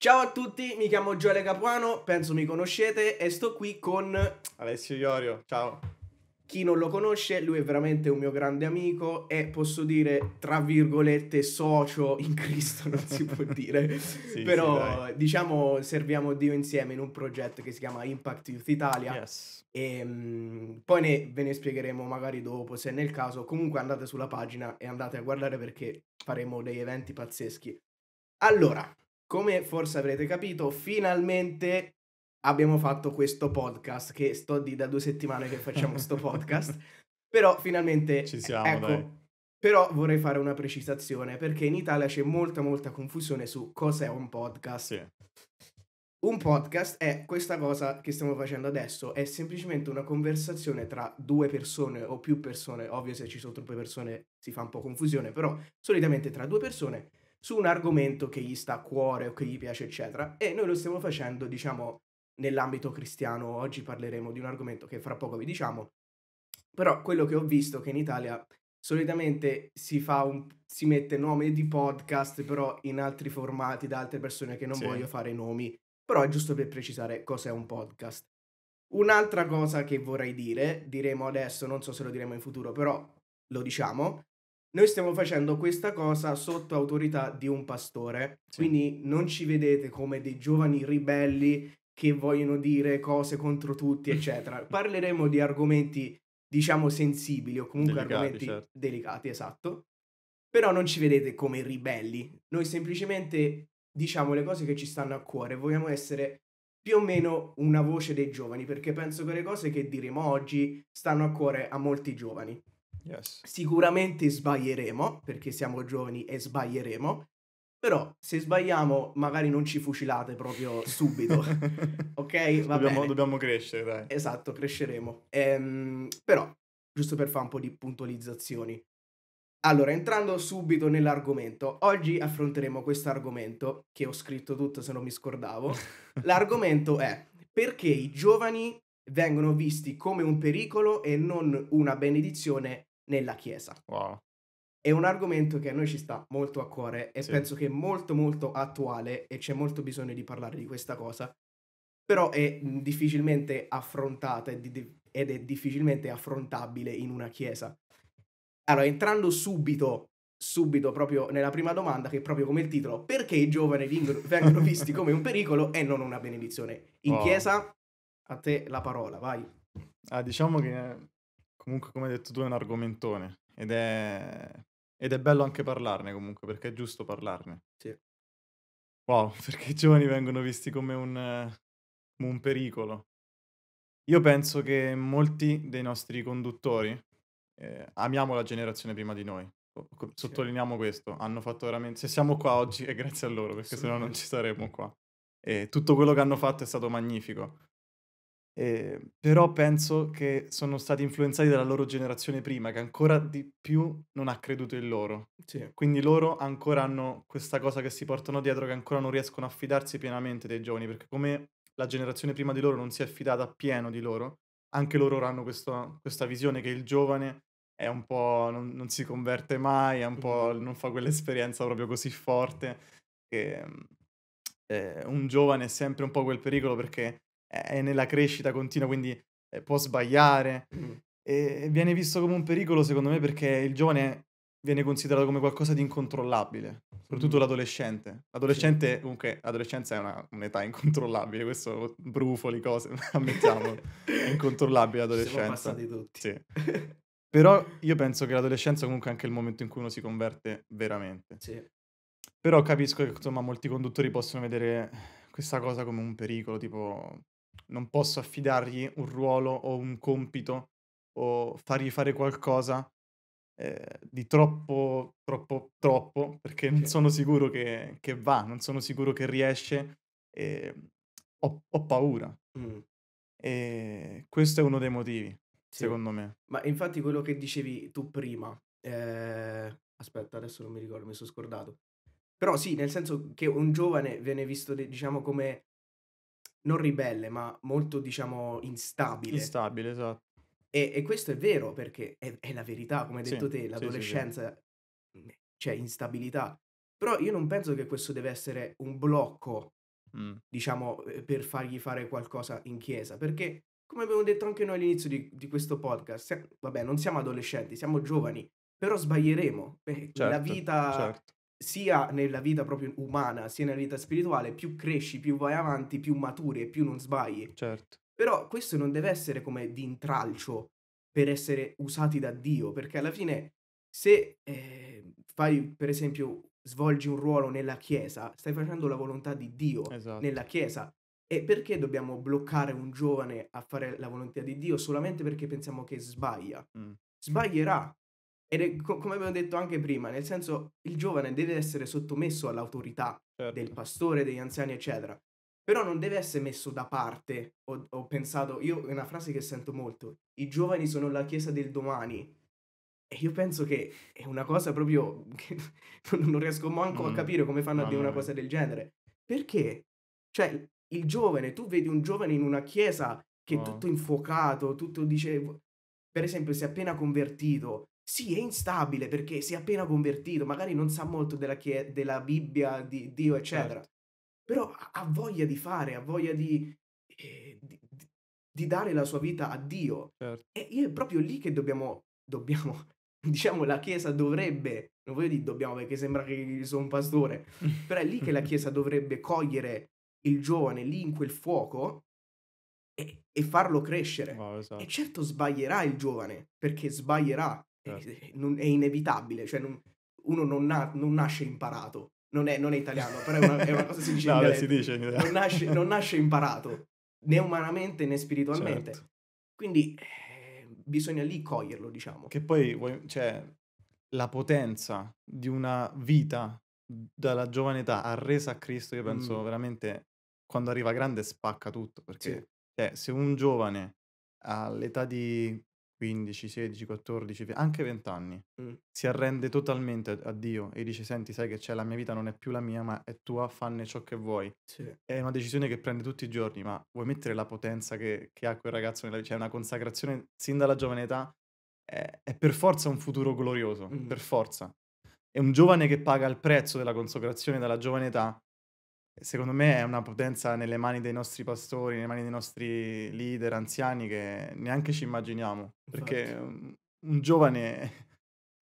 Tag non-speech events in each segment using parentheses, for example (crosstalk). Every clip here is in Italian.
Ciao a tutti, mi chiamo Gioele Capuano, penso mi conoscete e sto qui con Alessio Iorio, ciao. Chi non lo conosce, lui è veramente un mio grande amico e posso dire, tra virgolette, socio in Cristo, non si può (laughs) dire. sì, Però sì, diciamo serviamo Dio insieme in un progetto che si chiama Impact Youth Italia. Yes. E ehm, mh, poi ne, ve ne spiegheremo magari dopo se nel caso. Comunque andate sulla pagina e andate a guardare perché faremo degli eventi pazzeschi. Allora, come forse avrete capito, finalmente abbiamo fatto questo podcast, che sto di da due settimane che facciamo questo (laughs) podcast, però finalmente... Ci siamo, ecco, dai. Però vorrei fare una precisazione, perché in Italia c'è molta molta confusione su cos'è un podcast. Sì. Un podcast è questa cosa che stiamo facendo adesso, è semplicemente una conversazione tra due persone o più persone, ovvio se ci sono troppe persone si fa un po' confusione, però solitamente tra due persone su un argomento che gli sta a cuore o che gli piace, eccetera. E noi lo stiamo facendo, diciamo, nell'ambito cristiano. Oggi parleremo di un argomento che fra poco vi diciamo. Però quello che ho visto è che in Italia solitamente si, un, si mette nome di podcast, però in altri formati da altre persone che non sì. voglio fare nomi. Però è giusto per precisare cos'è un podcast. Un'altra cosa che vorrei dire, diremo adesso, non so se lo diremo in futuro, però lo diciamo, noi stiamo facendo questa cosa sotto autorità di un pastore, sì. quindi non ci vedete come dei giovani ribelli che vogliono dire cose contro tutti, eccetera. (laughs) Parleremo di argomenti, diciamo, sensibili o comunque delicati, argomenti certo. delicati, esatto. Però non ci vedete come ribelli. Noi semplicemente diciamo le cose che ci stanno a cuore, vogliamo essere più o meno una voce dei giovani, perché penso che le cose che diremo oggi stanno a cuore a molti giovani. Yes. Sicuramente sbaglieremo, perché siamo giovani e sbaglieremo, però se sbagliamo magari non ci fucilate proprio subito, (laughs) ok? Va dobbiamo, bene. dobbiamo crescere, dai. Esatto, cresceremo. Ehm, però, giusto per fare un po' di puntualizzazioni. Allora, entrando subito nell'argomento, oggi affronteremo questo argomento, che ho scritto tutto se non mi scordavo. L'argomento è perché i giovani vengono visti come un pericolo e non una benedizione nella Chiesa. Wow. È un argomento che a noi ci sta molto a cuore e sì. penso che è molto molto attuale e c'è molto bisogno di parlare di questa cosa, però è mm, difficilmente affrontata ed è difficilmente affrontabile in una Chiesa. Allora, entrando subito subito proprio nella prima domanda, che è proprio come il titolo, perché i giovani vengono visti come un pericolo e non una benedizione? In oh. chiesa, a te la parola, vai. Ah, diciamo che comunque come hai detto tu è un argomentone ed è, ed è bello anche parlarne comunque perché è giusto parlarne. Sì. Wow, (laughs) perché i giovani vengono visti come un, come un pericolo. Io penso che molti dei nostri conduttori eh, amiamo la generazione prima di noi. Sottolineiamo questo, hanno fatto veramente... Se siamo qua oggi è grazie a loro, perché se no non ci saremmo qua. E tutto quello che hanno fatto è stato magnifico. Eh, però penso che sono stati influenzati dalla loro generazione prima, che ancora di più non ha creduto in loro. Sì. Quindi loro ancora hanno questa cosa che si portano dietro, che ancora non riescono a fidarsi pienamente dei giovani, perché come la generazione prima di loro non si è fidata pieno di loro, anche loro ora hanno questo, questa visione che il giovane è un po' non, non si converte mai, è un po' mm-hmm. non fa quell'esperienza proprio così forte. Che, ehm, eh, un giovane è sempre un po' quel pericolo perché è nella crescita continua, quindi eh, può sbagliare. Mm. E viene visto come un pericolo, secondo me, perché il giovane viene considerato come qualcosa di incontrollabile, soprattutto mm. l'adolescente. L'adolescente, sì. comunque, l'adolescenza è una, un'età incontrollabile, questo brufoli, cose, (laughs) ammettiamo, è incontrollabile l'adolescenza. Siamo passati tutti. Sì. (laughs) Però io penso che l'adolescenza comunque è anche il momento in cui uno si converte veramente. Sì. Però capisco che insomma molti conduttori possono vedere questa cosa come un pericolo, tipo non posso affidargli un ruolo o un compito o fargli fare qualcosa eh, di troppo, troppo, troppo, perché non sono sicuro che, che va, non sono sicuro che riesce e ho, ho paura. Mm. E questo è uno dei motivi, sì. secondo me. Ma infatti quello che dicevi tu prima, eh... aspetta, adesso non mi ricordo, mi sono scordato. Però sì, nel senso che un giovane viene visto, diciamo, come non ribelle, ma molto, diciamo, instabile. Instabile, esatto. E, e questo è vero perché è, è la verità, come hai detto sì, te, l'adolescenza sì, sì, c'è mm, cioè, instabilità. Però io non penso che questo deve essere un blocco, mm. diciamo, eh, per fargli fare qualcosa in chiesa, perché come abbiamo detto anche noi all'inizio di, di questo podcast, se, vabbè, non siamo adolescenti, siamo giovani, però sbaglieremo. Eh, certo, la vita certo sia nella vita proprio umana, sia nella vita spirituale, più cresci, più vai avanti, più maturi e più non sbagli. Certo. Però questo non deve essere come di intralcio per essere usati da Dio, perché alla fine se eh, fai, per esempio, svolgi un ruolo nella Chiesa, stai facendo la volontà di Dio esatto. nella Chiesa. E perché dobbiamo bloccare un giovane a fare la volontà di Dio solamente perché pensiamo che sbaglia? Mm. Sbaglierà, e come abbiamo detto anche prima, nel senso il giovane deve essere sottomesso all'autorità certo. del pastore, degli anziani, eccetera, però non deve essere messo da parte. Ho, ho pensato, io è una frase che sento molto, i giovani sono la chiesa del domani. E io penso che è una cosa proprio (laughs) che non riesco manco mm. a capire come fanno Mamma a dire una cosa del genere. Perché? Cioè, il giovane, tu vedi un giovane in una chiesa che wow. è mm. tutto infuocato, tutto dice... Per esempio, si è appena convertito, sì, è instabile perché si è appena convertito, magari non sa molto della, chie- della Bibbia, di Dio, eccetera. Certo. Però ha voglia di fare, ha voglia di, eh, di, di dare la sua vita a Dio. Certo. E è proprio lì che dobbiamo, dobbiamo, (laughs) diciamo, la Chiesa dovrebbe, non voglio dire dobbiamo perché sembra che sono un pastore, però è lì che la (laughs) Chiesa dovrebbe cogliere il giovane lì in quel fuoco e, e farlo crescere. Oh, esatto. E certo sbaglierà il giovane, perché sbaglierà, certo. è inevitabile, cioè non, uno non, na, non, nasce imparato, non è, non è italiano, però è una, è una, cosa (laughs) che si dice no, in dialetto. Si dice in non, nasce, non, nasce, imparato, né umanamente né spiritualmente. Certo. Quindi eh, bisogna lì coglierlo, diciamo. Che poi, cioè, la potenza di una vita dalla giovane età arresa a Cristo, io penso mm. veramente quando arriva grande spacca tutto, perché sì. cioè, se un giovane all'età di 15, 16, 14, anche 20 anni, mm. si arrende totalmente a Dio e dice senti sai che c'è la mia vita non è più la mia ma è tua, fanne ciò che vuoi. Sì. È una decisione che prende tutti i giorni ma vuoi mettere la potenza che, che ha quel ragazzo nella vita, cioè una consacrazione sin dalla giovane età è, è per forza un futuro glorioso, mm. per forza. È un giovane che paga il prezzo della consacrazione dalla giovane età secondo me è una potenza nelle mani dei nostri pastori, nelle mani dei nostri leader anziani che neanche ci immaginiamo, perché un, un giovane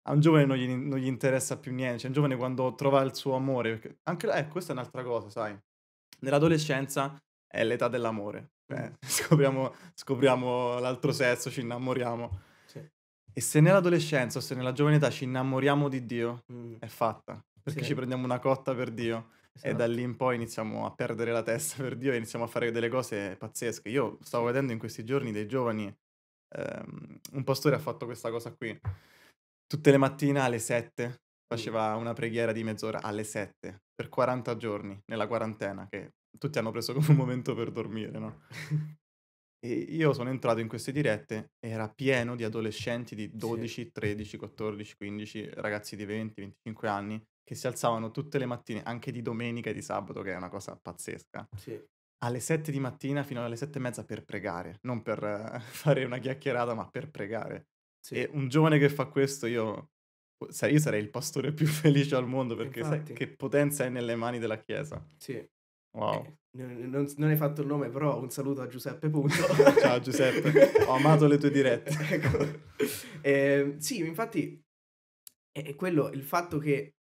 a un giovane non gli, non gli, interessa più niente, cioè un giovane quando trova il suo amore, perché anche eh, questa è un'altra cosa, sai, nell'adolescenza è l'età dell'amore, cioè, mm. (laughs) scopriamo, scopriamo l'altro sesso, ci innamoriamo. E se nell'adolescenza o se nella giovane età ci innamoriamo di Dio, mm. è fatta, perché sì. ci prendiamo una cotta per Dio. Esatto. E da esatto. lì in poi iniziamo a perdere la testa per Dio e iniziamo a fare delle cose pazzesche. Io stavo vedendo in questi giorni dei giovani, ehm, un pastore ha fatto questa cosa qui. Tutte le mattine alle 7 faceva una preghiera di mezz'ora alle 7 per 40 giorni nella quarantena che tutti hanno preso come un momento per dormire, no? (laughs) E io sono entrato in queste dirette e era pieno di adolescenti di 12, sì. 13, 14, 15, ragazzi di 20, 25 anni che si alzavano tutte le mattine, anche di domenica e di sabato, che è una cosa pazzesca. Sì. Alle 7 di mattina fino alle 7 e mezza per pregare, non per (laughs) fare una chiacchierata, ma per pregare. Sì. E un giovane che fa questo, io, io sarei il pastore più (laughs) felice al mondo perché Infatti. sai che potenza è nelle mani della Chiesa. Sì. Wow. Eh, non, non, hai fatto il nome, però un saluto a Giuseppe. Punto. (laughs) Ciao Giuseppe, ho amato le tue dirette. ecco. Eh, sì, infatti, è quello il fatto che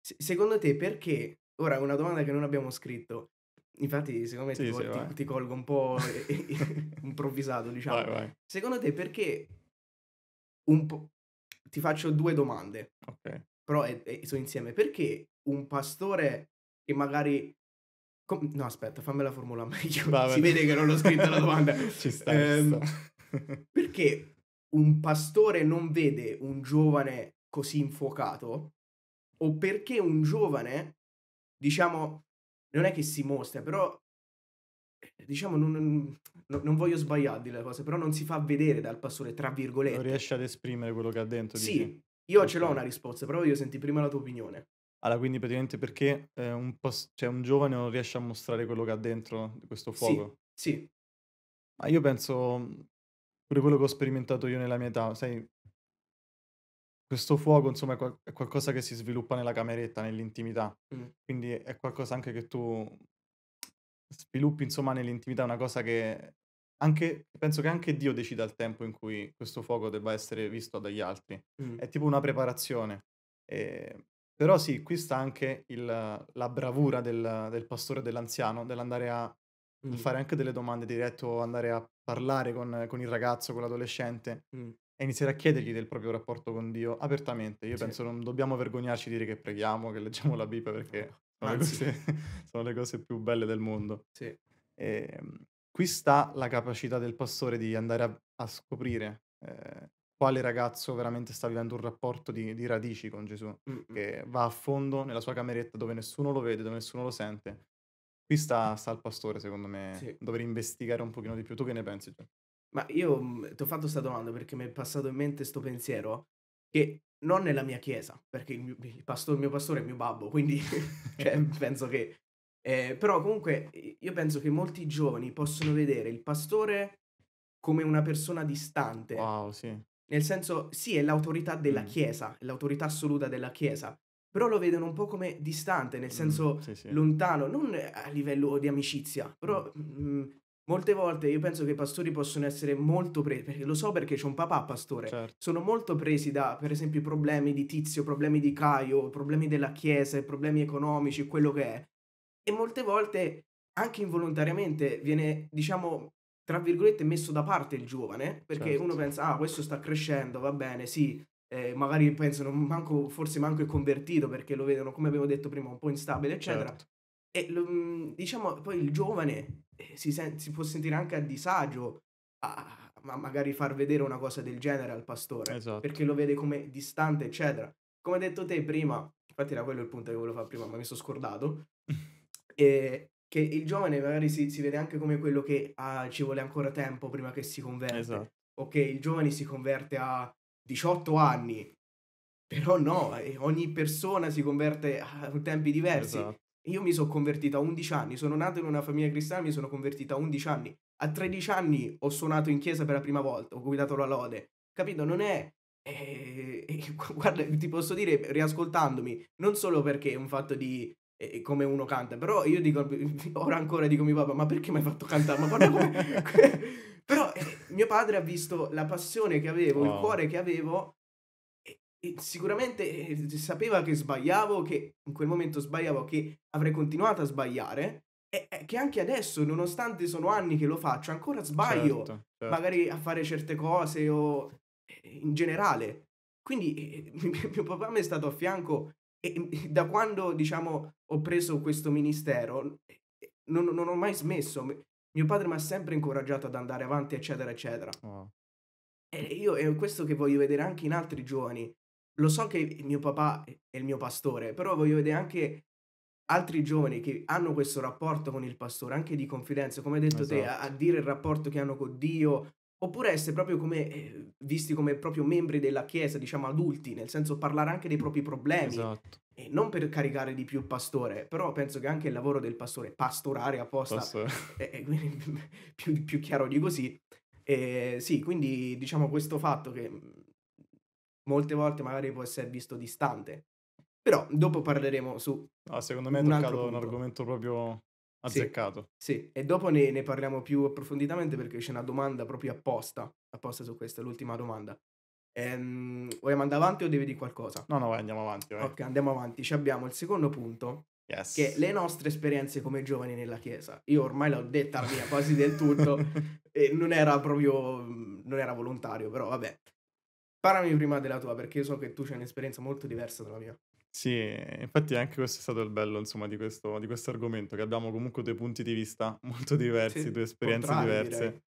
se- secondo te perché? Ora è una domanda che non abbiamo scritto. Infatti, secondo me sì, ti, sì, ti, ti, colgo un po' (laughs) improvvisato, diciamo. Vai, vai. Secondo te perché un po'... Ti faccio due domande. Ok. Però è, è, sono insieme. Perché un pastore che magari no, aspetta, fammela formulare (laughs) meglio. Vabbè. Si vede che non l'ho scritta la domanda. (laughs) ci sta. ci ehm, sta. perché un pastore non vede un giovane così infuocato o perché un giovane, diciamo, non è che si mostra, però eh, diciamo, non, non, non, voglio sbagliarvi la cosa, però non si fa vedere dal pastore, tra virgolette. Non riesce ad esprimere quello che ha dentro. Sì, dice. io okay. ce l'ho una risposta, però io senti prima la tua opinione. Allora, quindi praticamente perché eh, un, post- cioè, un giovane non riesce a mostrare quello che ha dentro questo fuoco? Sì, sì. Ah, Ma io penso pure quello che ho sperimentato io nella mia età, sai, questo fuoco, insomma, è, qual- è qualcosa che si sviluppa nella cameretta, nell'intimità. Mm. Quindi è qualcosa anche che tu sviluppi, insomma, nell'intimità, una cosa che anche, penso che anche Dio decida il tempo in cui questo fuoco debba essere visto dagli altri. Mm. È tipo una preparazione. E... Ehm, però sì, qui sta anche il, la bravura del, del pastore dell'anziano, dell'andare a mm. fare anche delle domande dirette o andare a parlare con, con il ragazzo, con l'adolescente. Mm e iniziare a chiedergli del proprio rapporto con Dio apertamente. Io sì. penso non dobbiamo vergognarci di dire che preghiamo, che leggiamo la Bibbia perché sono, le cose, (laughs) sono le cose più belle del mondo. Sì. E, ehm, qui sta la capacità del pastore di andare a, a scoprire eh, quale ragazzo veramente sta vivendo un rapporto di, di radici con Gesù, mm-hmm. che va a fondo nella sua cameretta dove nessuno lo vede, dove nessuno lo sente. Qui sta, sta il pastore, secondo me, sì. dover investigare un pochino di più. Tu che ne pensi? Gian? Ma io mhmm, ti ho fatto questa domanda perché mi è passato in mente questo pensiero che non nella mia chiesa, perché il mio, il pasto- il mio pastore è mio babbo, quindi (laughs) cioè, (laughs) penso che... Eh, però comunque io penso che molti giovani possono vedere il pastore come una persona distante. Wow, sì. Nel senso, sì, è l'autorità della mm. Chiesa, l'autorità assoluta della Chiesa, però lo vedono un po' come distante, nel senso mm, sì, sì. lontano, non a livello di amicizia, però mm. mh, mhmm, Molte volte io penso che i pastori possono essere molto presi, perché lo so perché c'è un papà pastore, certo. sono molto presi da, per esempio, i problemi di Tizio, problemi di Caio, problemi della Chiesa, problemi economici, quello che è. E molte volte, anche involontariamente, viene, diciamo, tra virgolette, messo da parte il giovane, perché certo. uno pensa, ah, questo sta crescendo, va bene, sì, eh, magari pensano, manco, forse manco è convertito, perché lo vedono, come abbiamo detto prima, un po' instabile, eccetera. Certo. E mm, diciamo, poi il giovane eh, si, sen- si può sentire anche a disagio a, a magari far vedere una cosa del genere al pastore, esatto. perché lo vede come distante, eccetera. Come hai detto te prima, infatti era quello il punto che volevo fare prima, ma mi sono scordato, (laughs) e eh, che il giovane magari si, si vede anche come quello che ah, ci vuole ancora tempo prima che si converte, esatto. o che il giovane si converte a 18 anni, però no, eh, ogni persona si converte a tempi diversi. Esatto. Io mi sono convertito a 11 anni, sono nato in una famiglia cristiana, mi sono convertito a 11 anni. A 13 anni ho suonato in chiesa per la prima volta, ho guidato la lode. Capito? Non è... Eh, eh (laughs) guarda, ti posso dire, riascoltandomi, non solo perché è un fatto di eh, eh come uno canta, però io dico, (laughs) ora ancora dico a mio papà, ma perché mi hai fatto cantare? Ma guarda come... (laughs) però eh, mio padre ha visto la passione che avevo, wow. il cuore che avevo sicuramente eh, sapeva che sbagliavo, che in quel momento sbagliavo, che avrei continuato a sbagliare, e, che anche adesso, nonostante sono anni che lo faccio, ancora sbaglio, certo, certo. magari a fare certe cose o eh, in generale. Quindi eh, (laughs) mio papà mi è stato a fianco e mm, (laughs) da quando, diciamo, ho preso questo ministero, non, non ho mai smesso. Mio padre mi ha sempre incoraggiato ad andare avanti, eccetera, eccetera. Wow. E io è questo che voglio vedere anche in altri giovani, lo so che il mio papà è il mio pastore, però voglio vedere anche altri giovani che hanno questo rapporto con il pastore, anche di confidenza, come hai detto esatto. te, a, a, esatto. dire il rapporto che hanno con Dio, oppure essere proprio come, eh, visti come proprio membri della Chiesa, diciamo adulti, nel senso parlare anche dei propri problemi. Esatto. E non per caricare di più il pastore, però penso che anche il lavoro del pastore, pastorare apposta, pastore. è, eh, eh, quindi (laughs) più, più, chiaro di così. E, eh, sì, quindi diciamo questo fatto che mm, molte volte magari può essere visto distante. Però dopo parleremo su... Ah, secondo me è un toccato un argomento proprio azzeccato. Sì, sì. e dopo ne, ne, parliamo più approfonditamente perché c'è una domanda proprio apposta, apposta su questa, l'ultima domanda. Ehm, vuoi andare avanti o devi dire qualcosa? No, no, vai, andiamo avanti. Vai. Ok, andiamo avanti. Ci abbiamo il secondo punto, Yes. che le nostre esperienze come giovani nella chiesa, io ormai l'ho detta mia quasi del tutto, (laughs) e non era proprio, non era volontario, però vabbè, parami prima della tua, perché io so che tu c'hai un'esperienza molto diversa dalla mia. Sì, infatti anche questo è stato il bello, insomma, di questo, di questo argomento, che abbiamo comunque due punti di vista (laughs) molto diversi, sì, due esperienze diverse.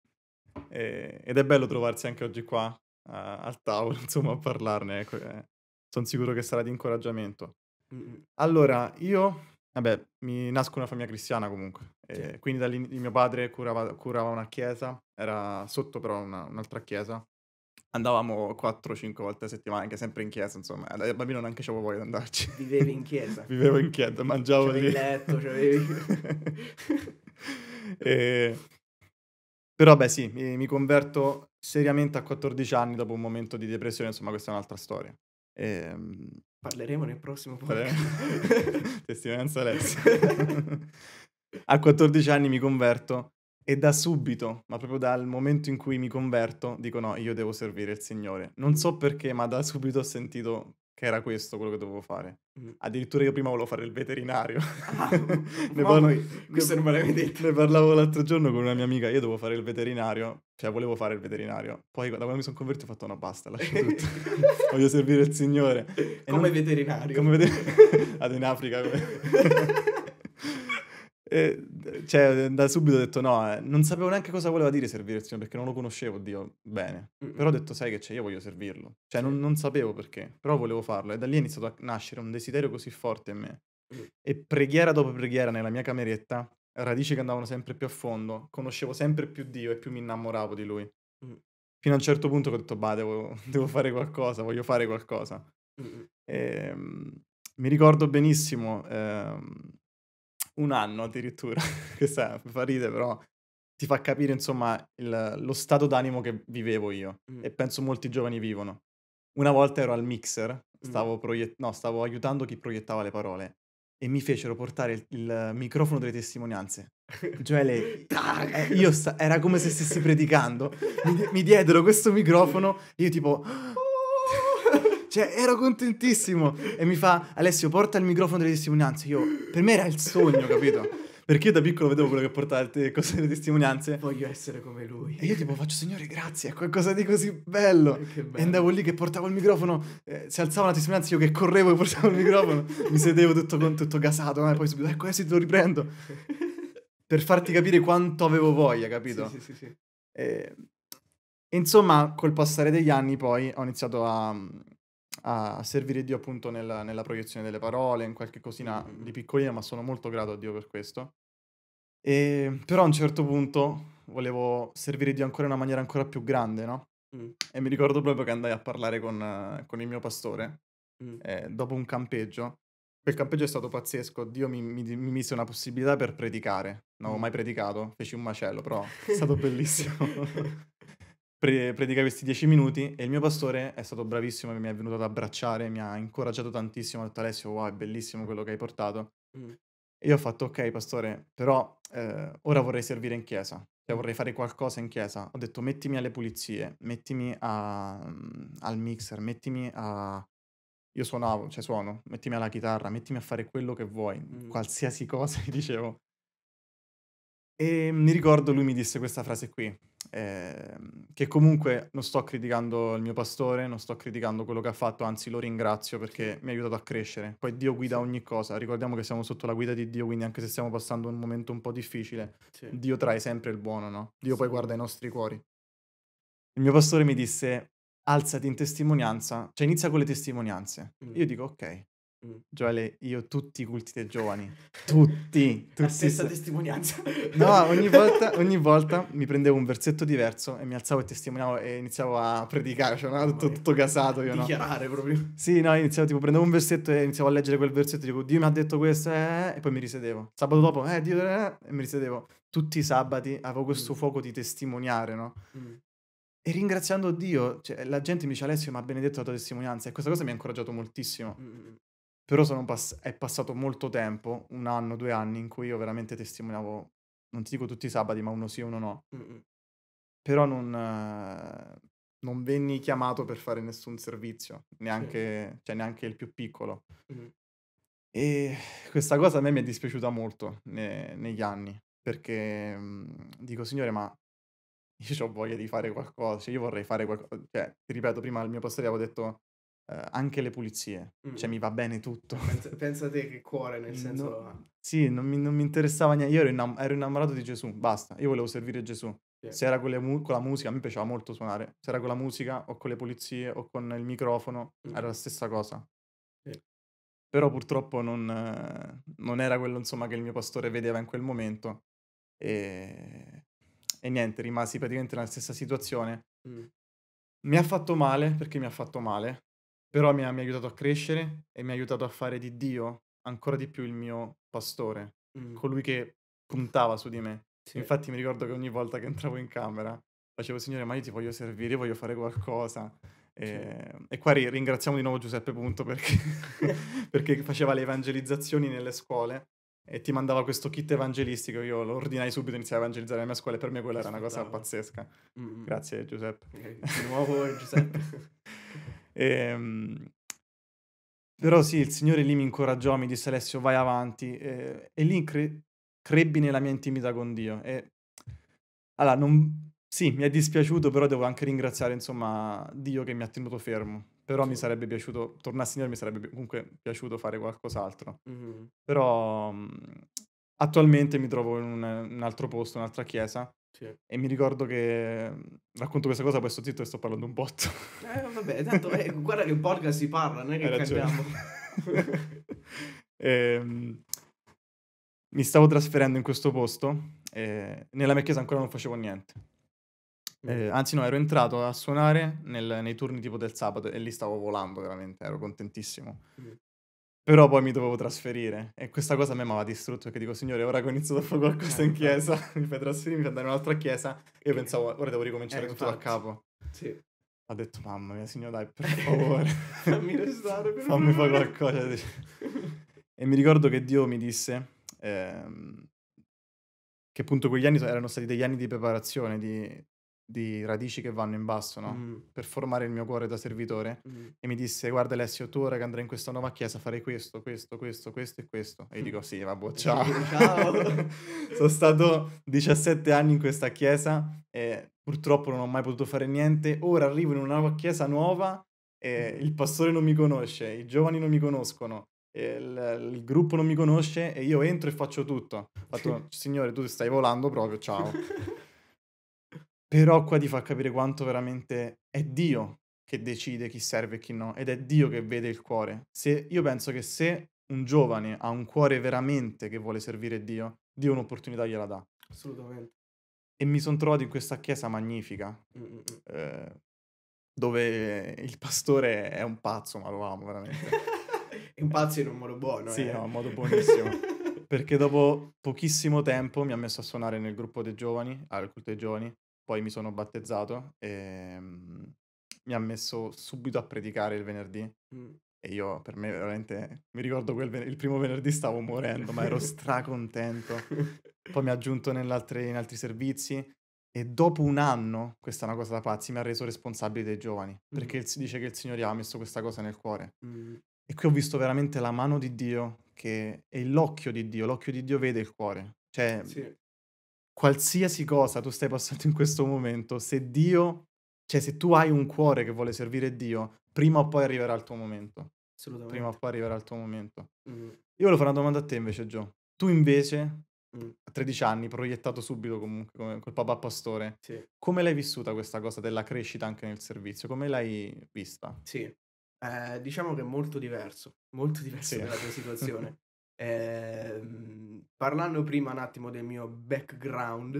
E, ed è bello trovarsi anche oggi qua, uh, al tavolo, (laughs) insomma, a parlarne. Ecco, eh. Sono sicuro che sarà di incoraggiamento. Mm-hmm. Allora, io, vabbè, mi nasco una famiglia cristiana comunque. Sì. quindi mio padre curava, curava, una chiesa, era sotto però una, un'altra chiesa, andavamo 4-5 volte a settimana, anche sempre in chiesa, insomma, da bambino neanche c'avevo voglia di andarci. Vivevi in chiesa? (laughs) Vivevo in chiesa, mangiavo c'avevi lì. C'avevi letto, c'avevi... (laughs) e... Però beh sì, mi, mi, converto seriamente a 14 anni dopo un momento di depressione, insomma questa è un'altra storia. E... Ehm, Parleremo nel prossimo podcast. (laughs) Testimonianza Alessia. a 14 anni mi converto e da subito, ma proprio dal momento in cui mi converto, dico no, io devo servire il Signore. Non so perché, ma da subito ho sentito che era questo quello che dovevo fare. Mm. Addirittura io prima volevo fare il veterinario. Ah, (laughs) ne, parlo... ne... ne parlavo l'altro giorno con una mia amica, io dovevo fare il veterinario, cioè volevo fare il veterinario. Poi da quando mi sono convertito ho fatto una basta, lascio tutto. (laughs) Voglio servire il Signore. come non... veterinario. Come veterinario. (laughs) Ad in Africa cioè, da subito ho detto no, eh. non sapevo neanche cosa voleva dire servire il Signore, perché non lo conoscevo, Dio, bene. Mm-hmm. Però ho detto, sai che c'è, io voglio servirlo. Cioè, sì. non, non, sapevo perché, però volevo farlo. E da lì è iniziato a nascere un desiderio così forte in me. Mm-hmm. E preghiera dopo preghiera nella mia cameretta, radici che andavano sempre più a fondo, conoscevo sempre più Dio e più mi innamoravo di Lui. Mm-hmm. Fino a un certo punto ho detto, bah, devo, (laughs) devo fare qualcosa, voglio fare qualcosa. E, ehm, mi ricordo benissimo... Ehm, un anno addirittura. (laughs) Questa fa ridere, però ti fa capire, insomma, il, lo stato d'animo che vivevo io mm. e penso molti giovani vivono. Una volta ero al mixer, stavo, proiett- no, stavo aiutando chi proiettava le parole e mi fecero portare il, il microfono delle testimonianze. Joele, cioè, eh, io sta- era come se stessi predicando, mi, di- mi, diedero questo microfono, e io tipo, cioè, ero contentissimo. E mi fa, Alessio, porta il microfono delle testimonianze. Io, per me era il sogno, capito? Perché io da piccolo vedevo quello che portava le cose delle testimonianze. Voglio essere come lui. E io tipo faccio, signore, grazie, è qualcosa di così bello. bello. Eh, e andavo lì che portavo il microfono, eh, si alzava la testimonianza, io che correvo e portavo il microfono, mi sedevo tutto, tutto gasato, ma eh, poi subito, ecco, adesso te lo riprendo. per farti capire quanto avevo voglia, capito? Sì, sì, sì. sì. E... Insomma, col passare degli anni poi ho iniziato a, a servire Dio appunto nella, nella, proiezione delle parole, in qualche cosina di piccolina, ma sono molto grato a Dio per questo. E, però a un certo punto volevo servire Dio ancora in una maniera ancora più grande, no? Mm. E mi ricordo proprio che andai a parlare con, con il mio pastore mm. eh, dopo un campeggio. Quel campeggio è stato pazzesco, Dio mi, mi, mi mise una possibilità per predicare. Non avevo mm. mai predicato, feci un macello, però è (laughs) stato bellissimo. (laughs) pre- predica questi dieci minuti e il mio pastore è stato bravissimo, mi è venuto ad abbracciare, mi ha incoraggiato tantissimo, ha detto Alessio, wow, è bellissimo quello che hai portato. Mm. E io ho fatto, ok pastore, però eh, ora vorrei servire in chiesa, cioè vorrei fare qualcosa in chiesa. Ho detto mettimi alle pulizie, mettimi a, mm, al mixer, mettimi a... Io suonavo, cioè suono, mettimi alla chitarra, mettimi a fare quello che vuoi, mm. qualsiasi cosa, (laughs) dicevo. E ehm, mi ricordo lui mi disse questa frase qui, eh, che comunque non sto criticando il mio pastore, non sto criticando quello che ha fatto, anzi lo ringrazio perché mi ha aiutato a crescere. Poi Dio guida ogni cosa, ricordiamo che siamo sotto la guida di Dio, quindi anche se stiamo passando un momento un po' difficile, sì. Dio trae sempre il buono, no? Dio sì. poi guarda i nostri cuori. Il mio pastore mi disse, alzati in testimonianza, cioè inizia con le testimonianze. Mm. Io dico, ok, Mm. Gioele, io tutti i culti dei giovani, (laughs) tutti, tutti. La stessa testimonianza. No, ogni (laughs) volta, ogni volta, mi prendevo un versetto diverso e mi alzavo e testimoniavo e iniziavo a predicare, cioè, no? tutto, tutto casato io, Dichiarare no? proprio. Sì, no, iniziavo, tipo, prendevo un versetto e iniziavo a leggere quel versetto, dico, Dio mi ha detto questo, eh, e poi mi risedevo. Sabato dopo, eh, Dio, eh, e mi risedevo. Tutti i sabati avevo questo mm. fuoco di testimoniare, no? Mm. E ringraziando Dio, cioè, la gente mi dice Alessio mi ha benedetto la tua testimonianza e questa cosa mi ha incoraggiato moltissimo. Mm. mm, mm. Però pass- è passato molto tempo, un anno, due anni, in cui io veramente testimoniavo, non ti dico tutti i sabati, ma uno sì, uno no. Mm-mm. Però non, eh, non, venni chiamato per fare nessun servizio, neanche, sì. cioè, neanche il più piccolo. Mm-hmm. E questa cosa a me mi è dispiaciuta molto ne- negli anni, perché mh, mm, dico, signore, ma io ho voglia di fare qualcosa, cioè io vorrei fare qualcosa, cioè, ti ripeto, prima il mio pastore avevo detto eh, anche le pulizie, cioè, mm. cioè mi va bene tutto. Pensa, pensate che cuore, nel senso... No, sì, non mi, non mi, interessava niente, io ero, innam- ero, innamorato di Gesù, basta, io volevo servire Gesù. Yeah. Se era con, mu- con, la musica, a me piaceva molto suonare, se era con la musica o con le pulizie o con il microfono, mm. era la stessa cosa. Yeah. Però purtroppo non, eh, non era quello insomma, che il mio pastore vedeva in quel momento. E, e, niente, rimasi praticamente nella stessa situazione. Mm. Mi ha fatto male perché mi ha fatto male, però mi ha, mi ha aiutato a crescere e mi ha aiutato a fare di Dio ancora di più il mio pastore, mm. colui che puntava su di me. Sì. Infatti mi ricordo che ogni volta che entravo in camera facevo, Signore, ma io ti voglio servire, io voglio fare qualcosa. E, sì. Ehm, e qua ri- ringraziamo di nuovo Giuseppe Punto perché, (laughs) perché faceva le evangelizzazioni nelle scuole e ti mandava questo kit evangelistico. Io lo ordinai subito, iniziai a evangelizzare la mia scuola e per me quella era una cosa pazzesca. Mm-hmm. Grazie Giuseppe. Okay. Di nuovo Giuseppe. (laughs) Ehm, però sì, il Signore lì mi incoraggiò, mi disse Alessio vai avanti eh, e lì cre- crebbi nella mia intimità con Dio. E, allora, non... sì, mi è dispiaciuto, però devo anche ringraziare insomma Dio che mi ha tenuto fermo. Però mi sarebbe piaciuto, tornare al Signore mi sarebbe comunque piaciuto fare qualcos'altro. Mm-hmm. Però mhmm, attualmente mi trovo in un, un altro posto, un'altra chiesa, e mi ricordo che mhmm, racconto questa cosa, poi sto zitto e sto parlando un botto. Eh, vabbè, tanto eh, guarda che in podcast si parla, non è che Hai cambiamo. ehm, mi stavo trasferendo in questo posto, e nella mia chiesa ancora non facevo niente. Eh, anzi no, ero entrato a suonare nel, nei turni tipo del sabato e lì stavo volando veramente, ero contentissimo. Mm. Però poi mi dovevo trasferire e questa cosa a me mi aveva distrutto perché dico, signore, ora che ho iniziato a fare qualcosa in certo. chiesa, (laughs) mi fai trasferire, mi fai andare in un'altra chiesa. E io pensavo, ora devo ricominciare eh, tutto da capo. Sì. Ho detto, mamma mia, signora, dai, per (laughs) favore. fammi restare, per Fammi fare qualcosa. (laughs) e mi ricordo che Dio mi disse, ehm, che appunto quegli anni erano stati degli anni di preparazione, di di radici che vanno in basso, no? Mm. Per formare il mio cuore da servitore. Mm. E mi disse, guarda Alessio, tu ora che andrai in questa nuova chiesa farei questo, questo, questo, questo e questo. E io dico, sì, vabbè, (laughs) ciao. ciao. (laughs) Sono stato 17 anni in questa chiesa e purtroppo non ho mai potuto fare niente. Ora arrivo in una nuova chiesa nuova e mm. il pastore non mi conosce, i giovani non mi conoscono. Il, il, gruppo non mi conosce e io entro e faccio tutto. Ho fatto, (laughs) signore, tu stai volando proprio, ciao. Però qua ti fa capire quanto veramente è Dio che decide chi serve e chi no, ed è Dio che vede il cuore. Se, io penso che se un giovane ha un cuore veramente che vuole servire Dio, Dio un'opportunità gliela dà. Assolutamente. E mi sono trovato in questa chiesa magnifica, mm, mm, mm. eh, dove il pastore è un pazzo, ma lo amo veramente. (laughs) è un pazzo in un modo buono. Sì, eh. no, in modo buonissimo. (laughs) perché dopo pochissimo tempo mi ha messo a suonare nel gruppo dei giovani, al culto dei giovani, poi mi sono battezzato e ehm, mi ha messo subito a predicare il venerdì. Mm. E io per me veramente, mi ricordo quel ven- il primo venerdì stavo morendo, ma ero stracontento. Poi mi ha aggiunto in altri servizi e dopo un anno, questa è una cosa da pazzi, mi ha reso responsabile dei giovani, mm. perché si dice che il Signore ha messo questa cosa nel cuore. Mm. E qui ho visto veramente la mano di Dio che è l'occhio di Dio, l'occhio di Dio vede il cuore. Cioè, sì qualsiasi cosa tu stai passando in questo momento, se Dio, cioè se tu hai un cuore che vuole servire Dio, prima o poi arriverà il tuo momento. Assolutamente. Prima o poi arriverà il tuo momento. Mm. Io volevo fare una domanda a te invece, Gio. Tu invece, mm. a 13 anni, proiettato subito comunque come col papà pastore, sì. come l'hai vissuta questa cosa della crescita anche nel servizio? Come l'hai vista? Sì, eh, diciamo che è molto diverso, molto (laughs) diverso sì. dalla tua situazione. Eh, parlando prima un attimo del mio background,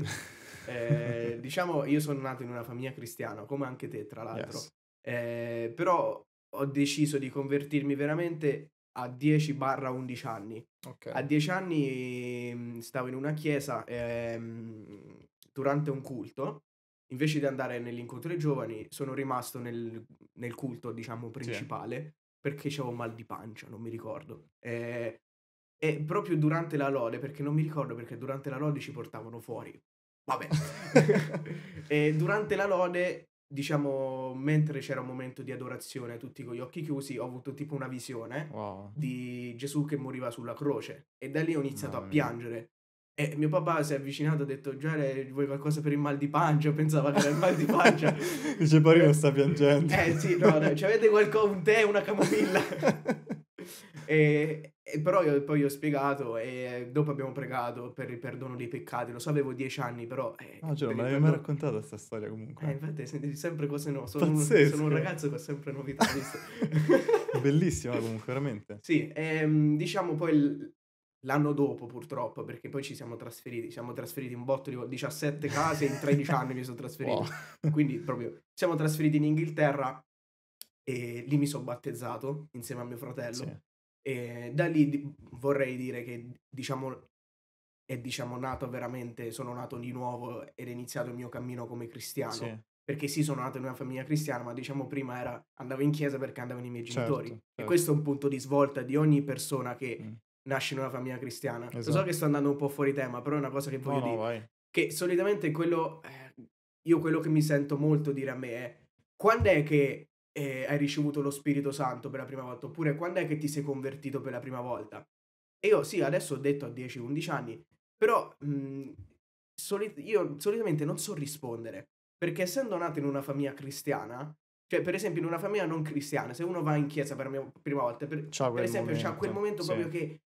eh, (laughs) diciamo io sono nato in una famiglia cristiana, come anche te tra l'altro, yes. eh, però ho deciso di convertirmi veramente a 10-11 anni. Okay. A 10 anni mm, stavo in una chiesa ehm, durante un culto, invece di andare nell'incontro dei giovani sono rimasto nel, nel culto diciamo principale. Sì perché avevo mal di pancia, non mi ricordo. Eh, e proprio durante la lode, perché non mi ricordo perché durante la lode ci portavano fuori. Vabbè. (laughs) e durante la lode, diciamo, mentre c'era un momento di adorazione, tutti con gli occhi chiusi, ho avuto tipo una visione wow. di Gesù che moriva sulla croce. E da lì ho iniziato no, a piangere. E mio papà si è avvicinato e ha detto: Giare, vuoi qualcosa per il mal di pancia? (laughs) Pensava che era il mal di pancia. (laughs) Dice, Barino sta eh, piangendo. Eh sì, no, no, ci avete qualcosa, un tè, una camomilla. E, e però io, poi ho spiegato e dopo abbiamo pregato per il perdono dei peccati. Lo so, avevo dieci anni, però... Eh, no, giuro, me l'avevi mai raccontato questa storia comunque. Eh, infatti, sentivi sempre cose nuove. Sono, un, sono un ragazzo che ha sempre novità. Bellissima comunque, veramente. Sì, ehm, diciamo poi il, l'anno dopo purtroppo, perché poi ci siamo trasferiti, siamo trasferiti in botto di 17 case in 13 anni mi sono trasferito. Wow. Quindi proprio siamo trasferiti in Inghilterra e lì mi sono battezzato insieme a mio fratello. Sì. E da lì di- vorrei dire che diciamo è diciamo nato veramente, sono nato di nuovo ed è iniziato il mio cammino come cristiano. Sì. Perché sì, sono nato in una famiglia cristiana, ma diciamo prima era andavo in chiesa perché andavano i miei genitori. Certo, certo. E questo è un punto di svolta di ogni persona che mm. nasce in una famiglia cristiana. Esatto. Lo so che esatto. sto andando un po' fuori tema, però è una cosa che voglio no, dire. Vai. Che solitamente quello, eh, io quello che mi sento molto dire a me è quando è che e hai ricevuto lo Spirito Santo per la prima volta, oppure quando è che ti sei convertito per la prima volta. E io sì, adesso ho detto a 10-11 anni, però mh, mhmm, soli- io solitamente non so rispondere, perché essendo nato in una famiglia cristiana, cioè per esempio in una famiglia non cristiana, se uno va in chiesa per la prima volta, per, per esempio c'è quel momento sì. Eh, proprio che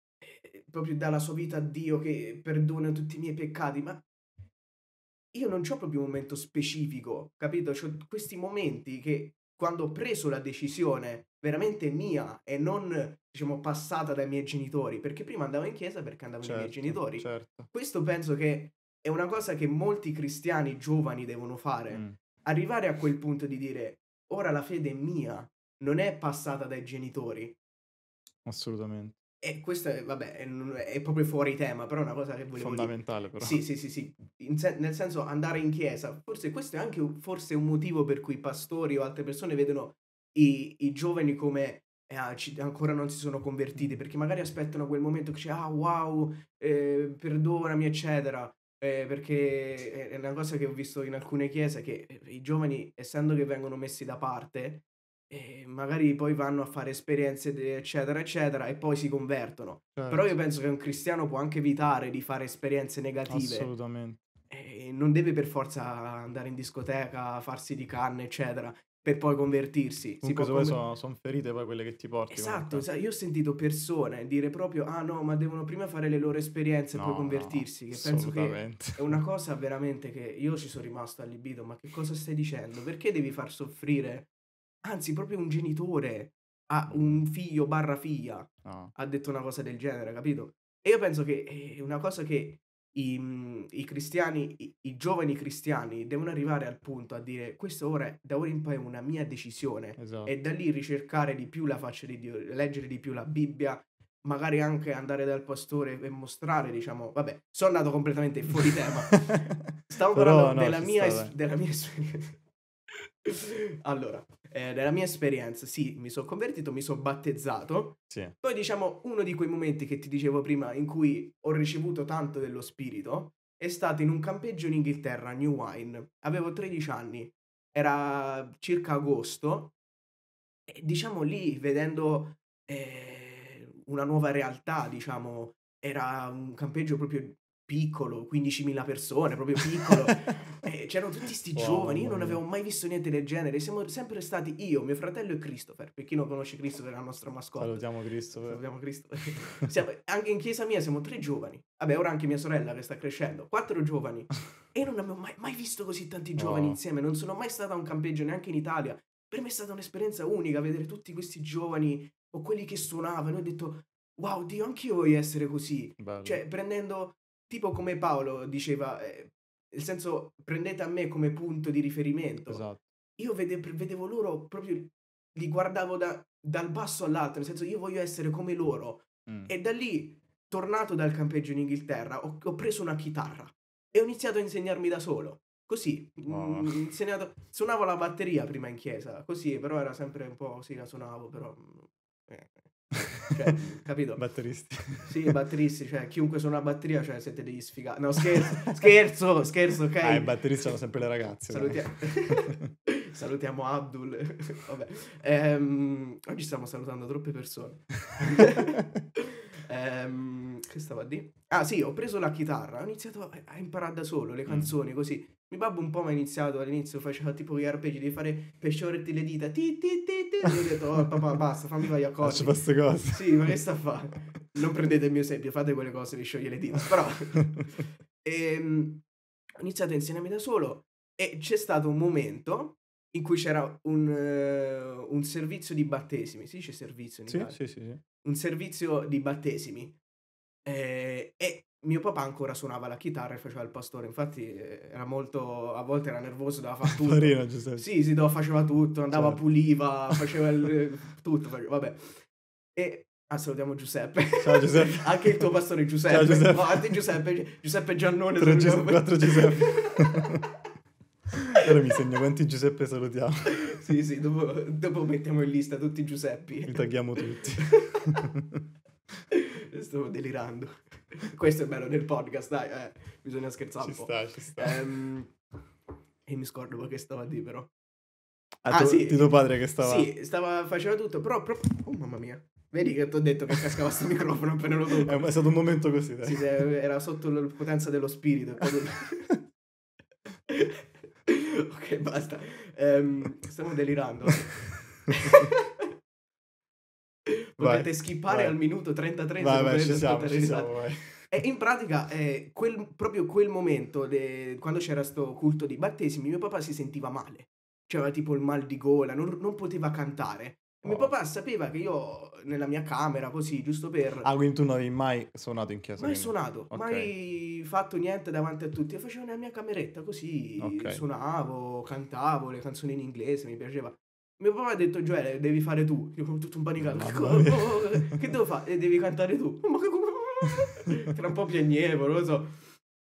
proprio dà la sua vita a Dio che perdona tutti i miei peccati, ma io non ho proprio un momento specifico, capito? C'ho questi momenti che quando ho preso la decisione veramente mia e non diciamo passata dai miei genitori, perché prima andavo in chiesa perché andavo certo, dai miei genitori. Certo. Questo penso che è una cosa che molti cristiani giovani devono fare, mm. arrivare a quel punto di dire ora la fede è mia, non è passata dai genitori. Assolutamente. E questo è, vabbè, è, è, proprio fuori tema, però è una cosa che volevo Fondamentale, dire. però. Sì, sì, sì, sì. Sen- nel senso andare in chiesa. Forse questo è anche forse un motivo per cui pastori o altre persone vedono i, i giovani come eh, ci, ancora non si sono convertiti, perché magari aspettano quel momento che c'è, ah, wow, eh, perdonami, eccetera. Eh, perché è una cosa che ho visto in alcune chiese che i giovani, essendo che vengono messi da parte, e magari poi vanno a fare esperienze eccetera eccetera e poi si convertono certo. però io certo. penso che un cristiano può anche evitare di fare esperienze negative assolutamente e non deve per forza andare in discoteca farsi di canne eccetera per poi convertirsi comunque si può conver- sono, sono ferite poi quelle che ti porti esatto sa, io ho sentito persone dire proprio ah no ma devono prima fare le loro esperienze e no, poi convertirsi no, che penso che è una cosa veramente che io ci sono rimasto allibito ma che cosa stai dicendo perché devi far soffrire anzi proprio un genitore a un figlio barra figlia oh. ha detto una cosa del genere, capito? E io penso che eh, è una cosa che i, mhmm, i cristiani, i, i, giovani cristiani devono arrivare al punto a dire questo ora, da ora in poi è una mia decisione esatto. e da lì ricercare di più la faccia di Dio, leggere di più la Bibbia, magari anche andare dal pastore e mostrare, diciamo, vabbè, sono andato completamente fuori tema. (laughs) Stavo parlando no, della, mia es- della mia (laughs) esperienza. allora, eh, nella mia esperienza, sì, mi sono convertito, mi sono battezzato. Sì. Poi diciamo, uno di quei momenti che ti dicevo prima in cui ho ricevuto tanto dello spirito è stato in un campeggio in Inghilterra, New Wine. Avevo 13 anni, era circa agosto. E, diciamo lì, vedendo eh, una nuova realtà, diciamo, era un campeggio proprio piccolo, 15.000 persone, proprio piccolo. (laughs) eh, c'erano tutti questi wow, giovani, io non avevo mai visto niente del genere. Siamo sempre stati io, mio fratello e Christopher. Per chi non conosce Christopher, è la nostra mascotte. Salutiamo Christopher. Salutiamo Christopher. (laughs) siamo, anche in chiesa mia siamo tre giovani. Vabbè, ora anche mia sorella che sta crescendo, quattro giovani. (laughs) E non avevo mai, mai visto così tanti giovani wow. insieme, non sono mai stato a un campeggio neanche in Italia. Per me è stata un'esperienza unica vedere tutti questi giovani o quelli che suonavano. E ho detto, wow, Dio, anch'io voglio essere così. Bello. Cioè, prendendo tipo come Paolo diceva, eh, nel senso prendete a me come punto di riferimento. Esatto. Io vede, vedevo loro proprio, li guardavo da, dal basso all'alto, nel senso io voglio essere come loro. Mm. E da lì, tornato dal campeggio in Inghilterra, ho, ho, preso una chitarra e ho iniziato a insegnarmi da solo. Così, mm, mm, insegnato, suonavo la batteria prima in chiesa, così, però era sempre un po', sì, la suonavo, però... Mm, eh, cioè, capito? (laughs) batteristi. Sì, batteristi, cioè chiunque suona batteria, cioè siete degli sfigati. No, (laughs) scherzo, scherzo, scherzo, ok? Ah, i batteristi sono sempre le ragazze. Salutia- (laughs) Salutiamo Abdul. Vabbè. Ehm, oggi stiamo salutando troppe persone ehm, che stavo a dire? Ah sì, ho preso la chitarra, ho iniziato a, imparare da solo le mm. canzoni mm. così. Mi babbo un po' mi ha iniziato all'inizio, faceva tipo gli arpeggi, devi fare pescioretti le dita, ti ti ti ti, e ho detto oh papà basta, fammi fare gli (laughs) accordi. Faccio queste cose. Sì, ma che sta a fare? Non prendete il mio esempio, fate quelle cose, vi scioglie le dita, però... (laughs) e, ehm, ho iniziato a insegnarmi da solo e c'è stato un momento in cui c'era un, uh, un servizio di battesimi. Si dice servizio in sì, Italia? Sì, sì, sì. Un servizio di battesimi. Eh, e mio papà ancora suonava la chitarra e faceva il pastore, infatti eh, era molto, a volte era nervoso, doveva fare (laughs) tutto. Farina, Giuseppe. Sì, sì, doveva, faceva tutto, andava, certo. puliva, faceva il, (laughs) eh, tutto, faceva, vabbè. E ah, salutiamo Giuseppe. Ciao Giuseppe. (laughs) Anche il tuo pastore Giuseppe. Ciao Giuseppe. No, Giuseppe, Giuseppe Giannone. 3 4 Giuseppe. Ora mi segno quanti Giuseppe salutiamo. (laughs) sì, sì, dopo, dopo, mettiamo in lista tutti i Giuseppi. Li tagliamo tutti. (laughs) Sto delirando. Questo è bello del podcast, dai, eh, bisogna scherzare ci un po'. Sta, ci sta. Um, e mi scordo poi che stava di però. Ah, ah tu, sì, di tuo padre che stava... Sì, stava facendo tutto, però... però... Oh mamma mia. Vedi che ti ho detto che cascava sto microfono appena lo tocco. (laughs) È stato un momento così, dai. Sì, era sotto la potenza dello spirito basta. Um, stiamo delirando. (laughs) Potete vai, skippare vai. al minuto 33 vai, vai, ci siamo, ci siamo, E in pratica, eh, quel, proprio quel momento, de, quando c'era questo culto dei battesimi, mio papà si sentiva male. C'era tipo il mal di gola, non, non poteva cantare. Mio papà sapeva che io nella mia camera, così, giusto per... Ah, quindi tu non avevi mai suonato in chiesa? Mai quindi. suonato, okay. mai fatto niente davanti a tutti. Io facevo nella mia cameretta così, okay. suonavo, cantavo le canzoni in inglese, mi piaceva. Mio papà ha detto, Gioele, devi fare tu. Io sono tutto un impanicato. che devo fare? Eh, devi cantare tu. (laughs) Ma che... (laughs) Tra un po' piagnevo, lo so.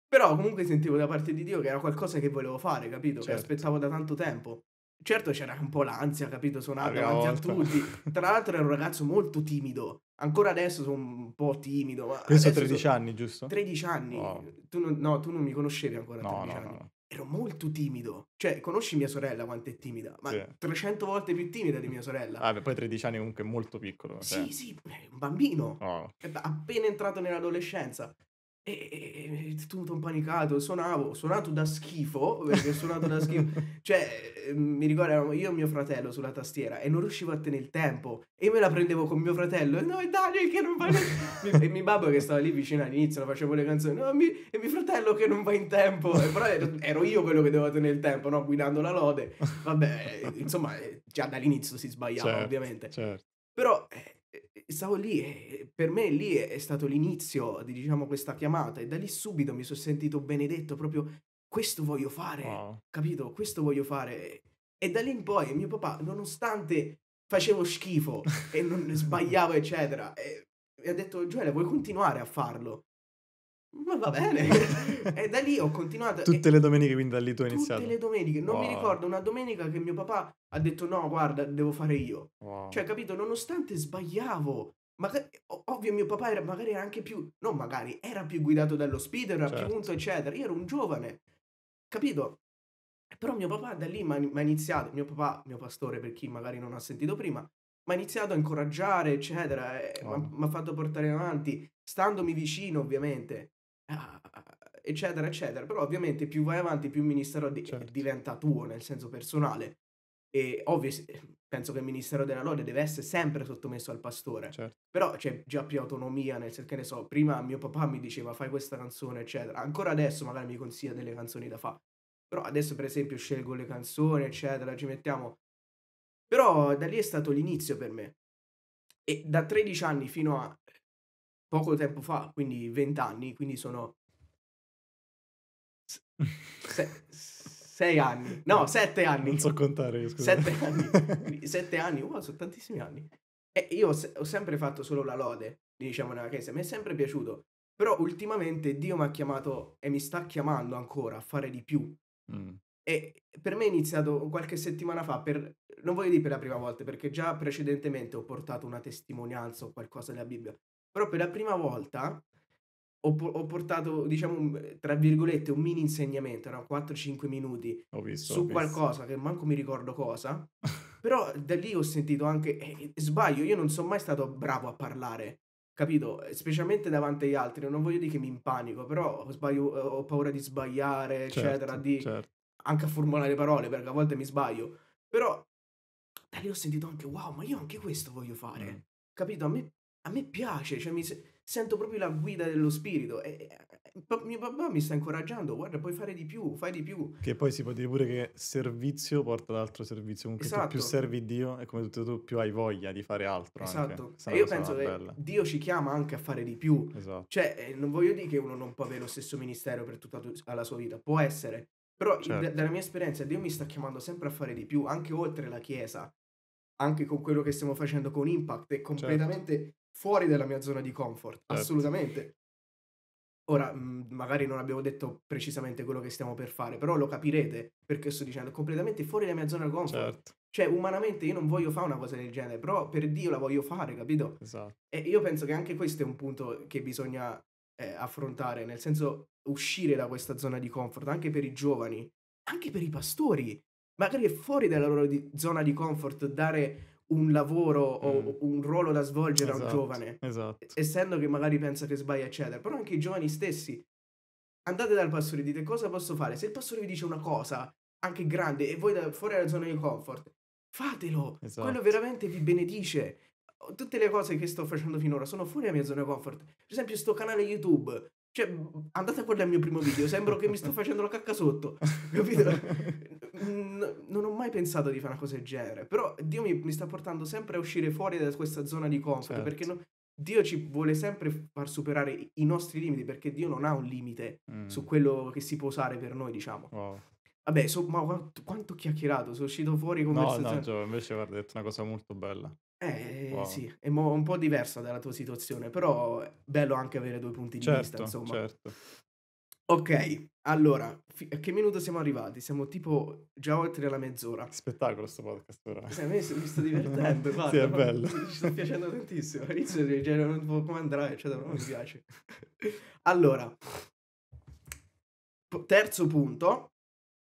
Però comunque sentivo da parte di Dio che era qualcosa che volevo fare, capito? Certo. Che aspettavo da tanto tempo. Certo c'era un po' l'ansia, capito? Suonare davanti volta. a tutti. (laughs) Tra l'altro era un ragazzo molto timido. Ancora adesso sono un po' timido. Ma Questo 13 sono... anni, giusto? 13 anni. Oh. Tu non... No, tu non mi conoscevi ancora no, no, anni. No. Ero molto timido. Cioè, conosci mia sorella quanto è timida, ma sì. 300 volte più timida di mia sorella. Ah, beh, poi 13 anni comunque è molto piccolo. Sì, cioè. sì, un bambino. Oh. Appena entrato nell'adolescenza. E, e, e tutto impanicato, suonavo, suonato da schifo, perché ho suonato da schifo, (laughs) cioè eh, mi ricordo io e mio fratello sulla tastiera e non riuscivo a tenere il tempo e io me la prendevo con mio fratello e no è Daniel che non va in... tempo (laughs) e mio babbo che stava lì vicino all'inizio, facevo le canzoni no, mi... e mio fratello che non va in tempo e però ero, ero io quello che dovevo tenere il tempo, no? guidando la lode, vabbè eh, insomma eh, già dall'inizio si sbagliava certo, ovviamente, certo. però eh, stavo lì, per me lì è stato l'inizio di diciamo, questa chiamata e da lì subito mi sono sentito benedetto proprio questo voglio fare, wow. capito? Questo voglio fare. E da lì in poi mio papà, nonostante facevo schifo e non (laughs) sbagliavo, eccetera, e, e ha detto Gioele, vuoi continuare a farlo? Ma va (laughs) bene. e da lì ho continuato. Tutte e... le domeniche, quindi da lì tu hai iniziato. Tutte le domeniche. Non wow. mi ricordo una domenica che mio papà ha detto no, guarda, devo fare io. Wow. Cioè, capito? Nonostante sbagliavo. Magari, ovvio mio papà era magari anche più... No, magari era più guidato dallo speed, era certo. più punto, eccetera. Io ero un giovane. Capito? Però mio papà da lì mi ha iniziato, mio papà, mio pastore per chi magari non ha sentito prima, mi ha iniziato a incoraggiare, eccetera, oh. mi ha fatto portare avanti, standomi vicino ovviamente eccetera, eccetera. Però ovviamente più vai avanti, più il ministero di- eh, certo. diventa tuo nel senso personale. E ovvio, penso che il ministero della lode deve essere sempre sottomesso al pastore. Certo. Però c'è già più autonomia, nel senso che ne so, prima mio papà mi diceva fai questa canzone, eccetera. Ancora adesso magari mi consiglia delle canzoni da fare. Però adesso per esempio scelgo le canzoni, eccetera, ci mettiamo. Però da lì è stato l'inizio per me. E da 13 anni fino a poco tempo fa, quindi 20 anni, quindi sono 6 anni, no, 7 anni. Non so contare, scusa. 7 anni, 7 (laughs) anni, wow, sono tantissimi anni. E io se- ho sempre fatto solo la lode, diciamo, nella chiesa, mi è sempre piaciuto. Però ultimamente Dio mi ha chiamato e mi sta chiamando ancora a fare di più. Mm. E per me è iniziato qualche settimana fa, per, non voglio dire per la prima volta, perché già precedentemente ho portato una testimonianza o qualcosa della Bibbia, però per la prima volta ho, ho portato, diciamo, tra virgolette, un mini insegnamento, erano 4-5 minuti visto, su qualcosa che manco mi ricordo cosa. (laughs) Però da lì ho sentito anche, eh, sbaglio, io non sono mai stato bravo a parlare capito? Specialmente davanti agli altri, non voglio dire che mi impanico, però sbaglio, ho paura di sbagliare, certo, eccetera, di certo. anche a formulare parole, perché a volte mi sbaglio. Però da lì ho sentito anche, wow, ma io anche questo voglio fare, mm. capito? A me a me piace, cioè mi se- sento proprio la guida dello spirito. E, e pa- mio papà mi sta incoraggiando, guarda, puoi fare di più, fai di più. Che poi si può dire pure che servizio porta ad altro servizio. Comunque esatto. più servi Dio e come tutto tu più hai voglia di fare altro. Esatto. E io penso che bella. Dio ci chiama anche a fare di più. Esatto. Cioè, eh, non voglio dire che uno non può avere lo stesso ministero per tutta tu- la sua vita, può essere. Però certo. d- dalla mia esperienza Dio mi sta chiamando sempre a fare di più, anche oltre la Chiesa anche con quello che stiamo facendo con Impact, è certo. completamente certo fuori dalla mia zona di comfort, certo. assolutamente. Ora, mhmm, magari non abbiamo detto precisamente quello che stiamo per fare, però lo capirete perché sto dicendo completamente fuori dalla mia zona di comfort. Certo. Cioè, umanamente io non voglio fare una cosa del genere, però per Dio la voglio fare, capito? Esatto. E io penso che anche questo è un punto che bisogna eh, affrontare, nel senso uscire da questa zona di comfort, anche per i giovani, anche per i pastori. Magari è fuori dalla loro di- zona di comfort dare un lavoro o mm. un ruolo da svolgere esatto, a un esatto, giovane, esatto. essendo che magari pensa che sbaglia, eccetera. Però anche i giovani stessi, andate dal pastore e dite cosa posso fare. Se il pastore vi dice una cosa, anche grande, e voi da, fuori dalla zona di comfort, fatelo. Esatto. Quello veramente vi benedice. Tutte le cose che sto facendo finora sono fuori dalla mia zona di comfort. Per esempio, sto canale YouTube. Cioè, andate a guardare il mio primo video, sembro che mi sto facendo la cacca sotto, capito? (laughs) non ho mai pensato di fare una cosa del genere, però Dio mi, mi sta portando sempre a uscire fuori da questa zona di comfort, certo. perché no, Dio ci vuole sempre far superare i nostri limiti, perché Dio non ha un limite mm. su quello che si può usare per noi, diciamo. Wow. Vabbè, so, ma quanto, quanto chiacchierato, sono uscito fuori con No, no, Gio, invece guarda, hai detto una cosa molto bella. Eh, wow. sì, è mo- un po' diversa dalla tua situazione, però è bello anche avere due punti certo, di vista, certo, insomma. Certo. Ok, allora, a che minuto siamo arrivati? Siamo tipo già oltre la mezz'ora. Spettacolo sto podcast ora. Sì, mi, sto (laughs) divertendo, guarda. sì, è bello. Ci sto piacendo tantissimo. All'inizio (laughs) cioè, non so come andrà, eccetera, però mi piace. (laughs) allora, terzo punto,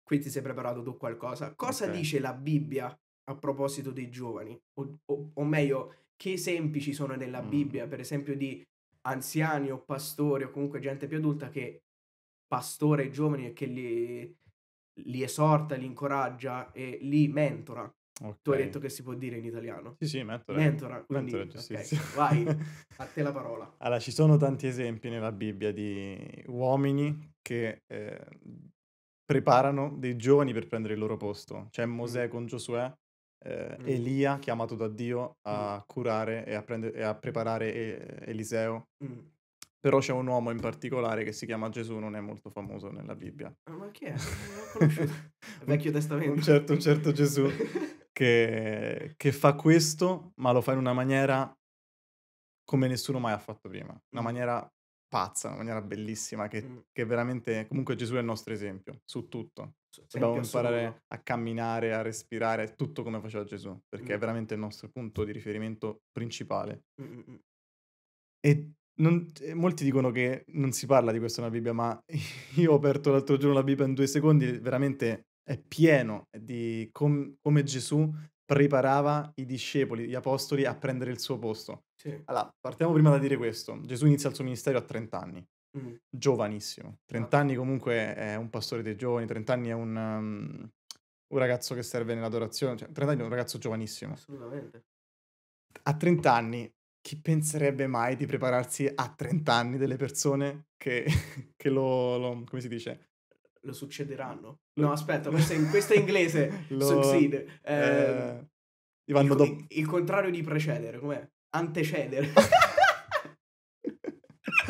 qui ti sei preparato tu qualcosa. Cosa okay. dice la Bibbia a proposito dei giovani? O, o, o meglio, che esempi ci sono nella mm. Bibbia, per esempio, di anziani o pastori o comunque gente più adulta che pastore ai giovani e che li, li esorta, li incoraggia e li mentora. Okay. Tu hai detto che si può dire in italiano. Sì, sì, mentora. Mentora, quindi, mentora giustizia. Okay, vai, (laughs) a te la parola. Allora, ci sono tanti esempi nella Bibbia di uomini che eh, preparano dei giovani per prendere il loro posto. C'è mm. Mosè mm. con Giosuè, eh, mm. Elia chiamato da Dio a mm. curare e a, prendere, e a preparare e- eh, Eliseo. Mm. Però c'è un uomo in particolare che si chiama Gesù, non è molto famoso nella Bibbia. Ah, ma chi è? Non l'ho conosciuto. (laughs) Vecchio Testamento. Un certo, un certo Gesù (laughs) che, che fa questo, ma lo fa in una maniera come nessuno mai ha fatto prima. Una mm. maniera pazza, una maniera bellissima, che, mm. che, veramente... Comunque Gesù è il nostro esempio, su tutto. Cioè, esempio Dobbiamo imparare assoluto. a camminare, a respirare, tutto come faceva Gesù, perché mm. è veramente il nostro punto di riferimento principale. Mm. mm, mm. E non, eh, molti dicono che non si parla di questo nella Bibbia, ma (laughs) io ho aperto l'altro giorno la Bibbia in due secondi, veramente è pieno di com, come Gesù preparava i discepoli, gli apostoli a prendere il suo posto. Sì. Allora, partiamo prima da dire questo. Gesù inizia il suo ministero a 30 anni, mm. giovanissimo. 30 ah. anni comunque è un pastore dei giovani, 30 anni è un, um, un ragazzo che serve nell'adorazione, cioè 30 anni è un ragazzo giovanissimo. Assolutamente. A 30 anni chi penserebbe mai di prepararsi a 30 anni delle persone che, (laughs) che lo, lo, come si dice? Lo succederanno. Lo... No, aspetta, questo in, questa è inglese. (laughs) lo... Succeed. Eh, eh, il, do... il, contrario di precedere, com'è? Antecedere. (laughs)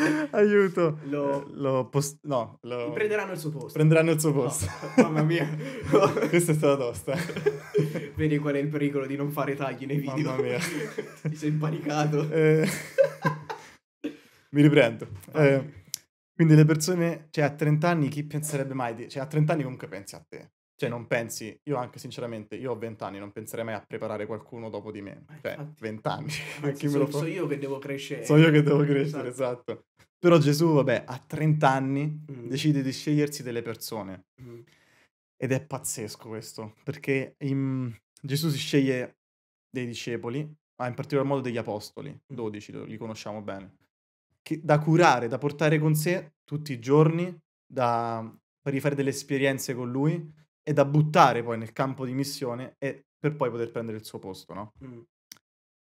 (laughs) Aiuto. Lo... lo post... No, lo... Prenderanno il suo posto. Prenderanno il suo posto. No, (laughs) mamma mia. (laughs) Questa è stata tosta. Vedi qual è il pericolo di non fare tagli nei video. Mamma mia. Ti sei impanicato. Eh... Mi riprendo. Eh, quindi le persone, cioè a 30 anni chi penserebbe mai di... Cioè a 30 anni comunque pensi a te. Cioè, non pensi, io anche sinceramente, io ho vent'anni, non penserei mai a preparare qualcuno dopo di me. Ma cioè, vent'anni. (laughs) So, so, io che devo crescere. So io che devo crescere, esatto. esatto. Però Gesù, vabbè, a 30 anni mm. decide di scegliersi delle persone. Mm. Ed è pazzesco questo, perché in... Gesù si sceglie dei discepoli, ma in particolar modo degli apostoli, 12, mm. li conosciamo bene, che, da curare, da portare con sé tutti i giorni, da, per rifare delle esperienze con lui è da buttare poi nel campo di missione e per poi poter prendere il suo posto, no? Mm.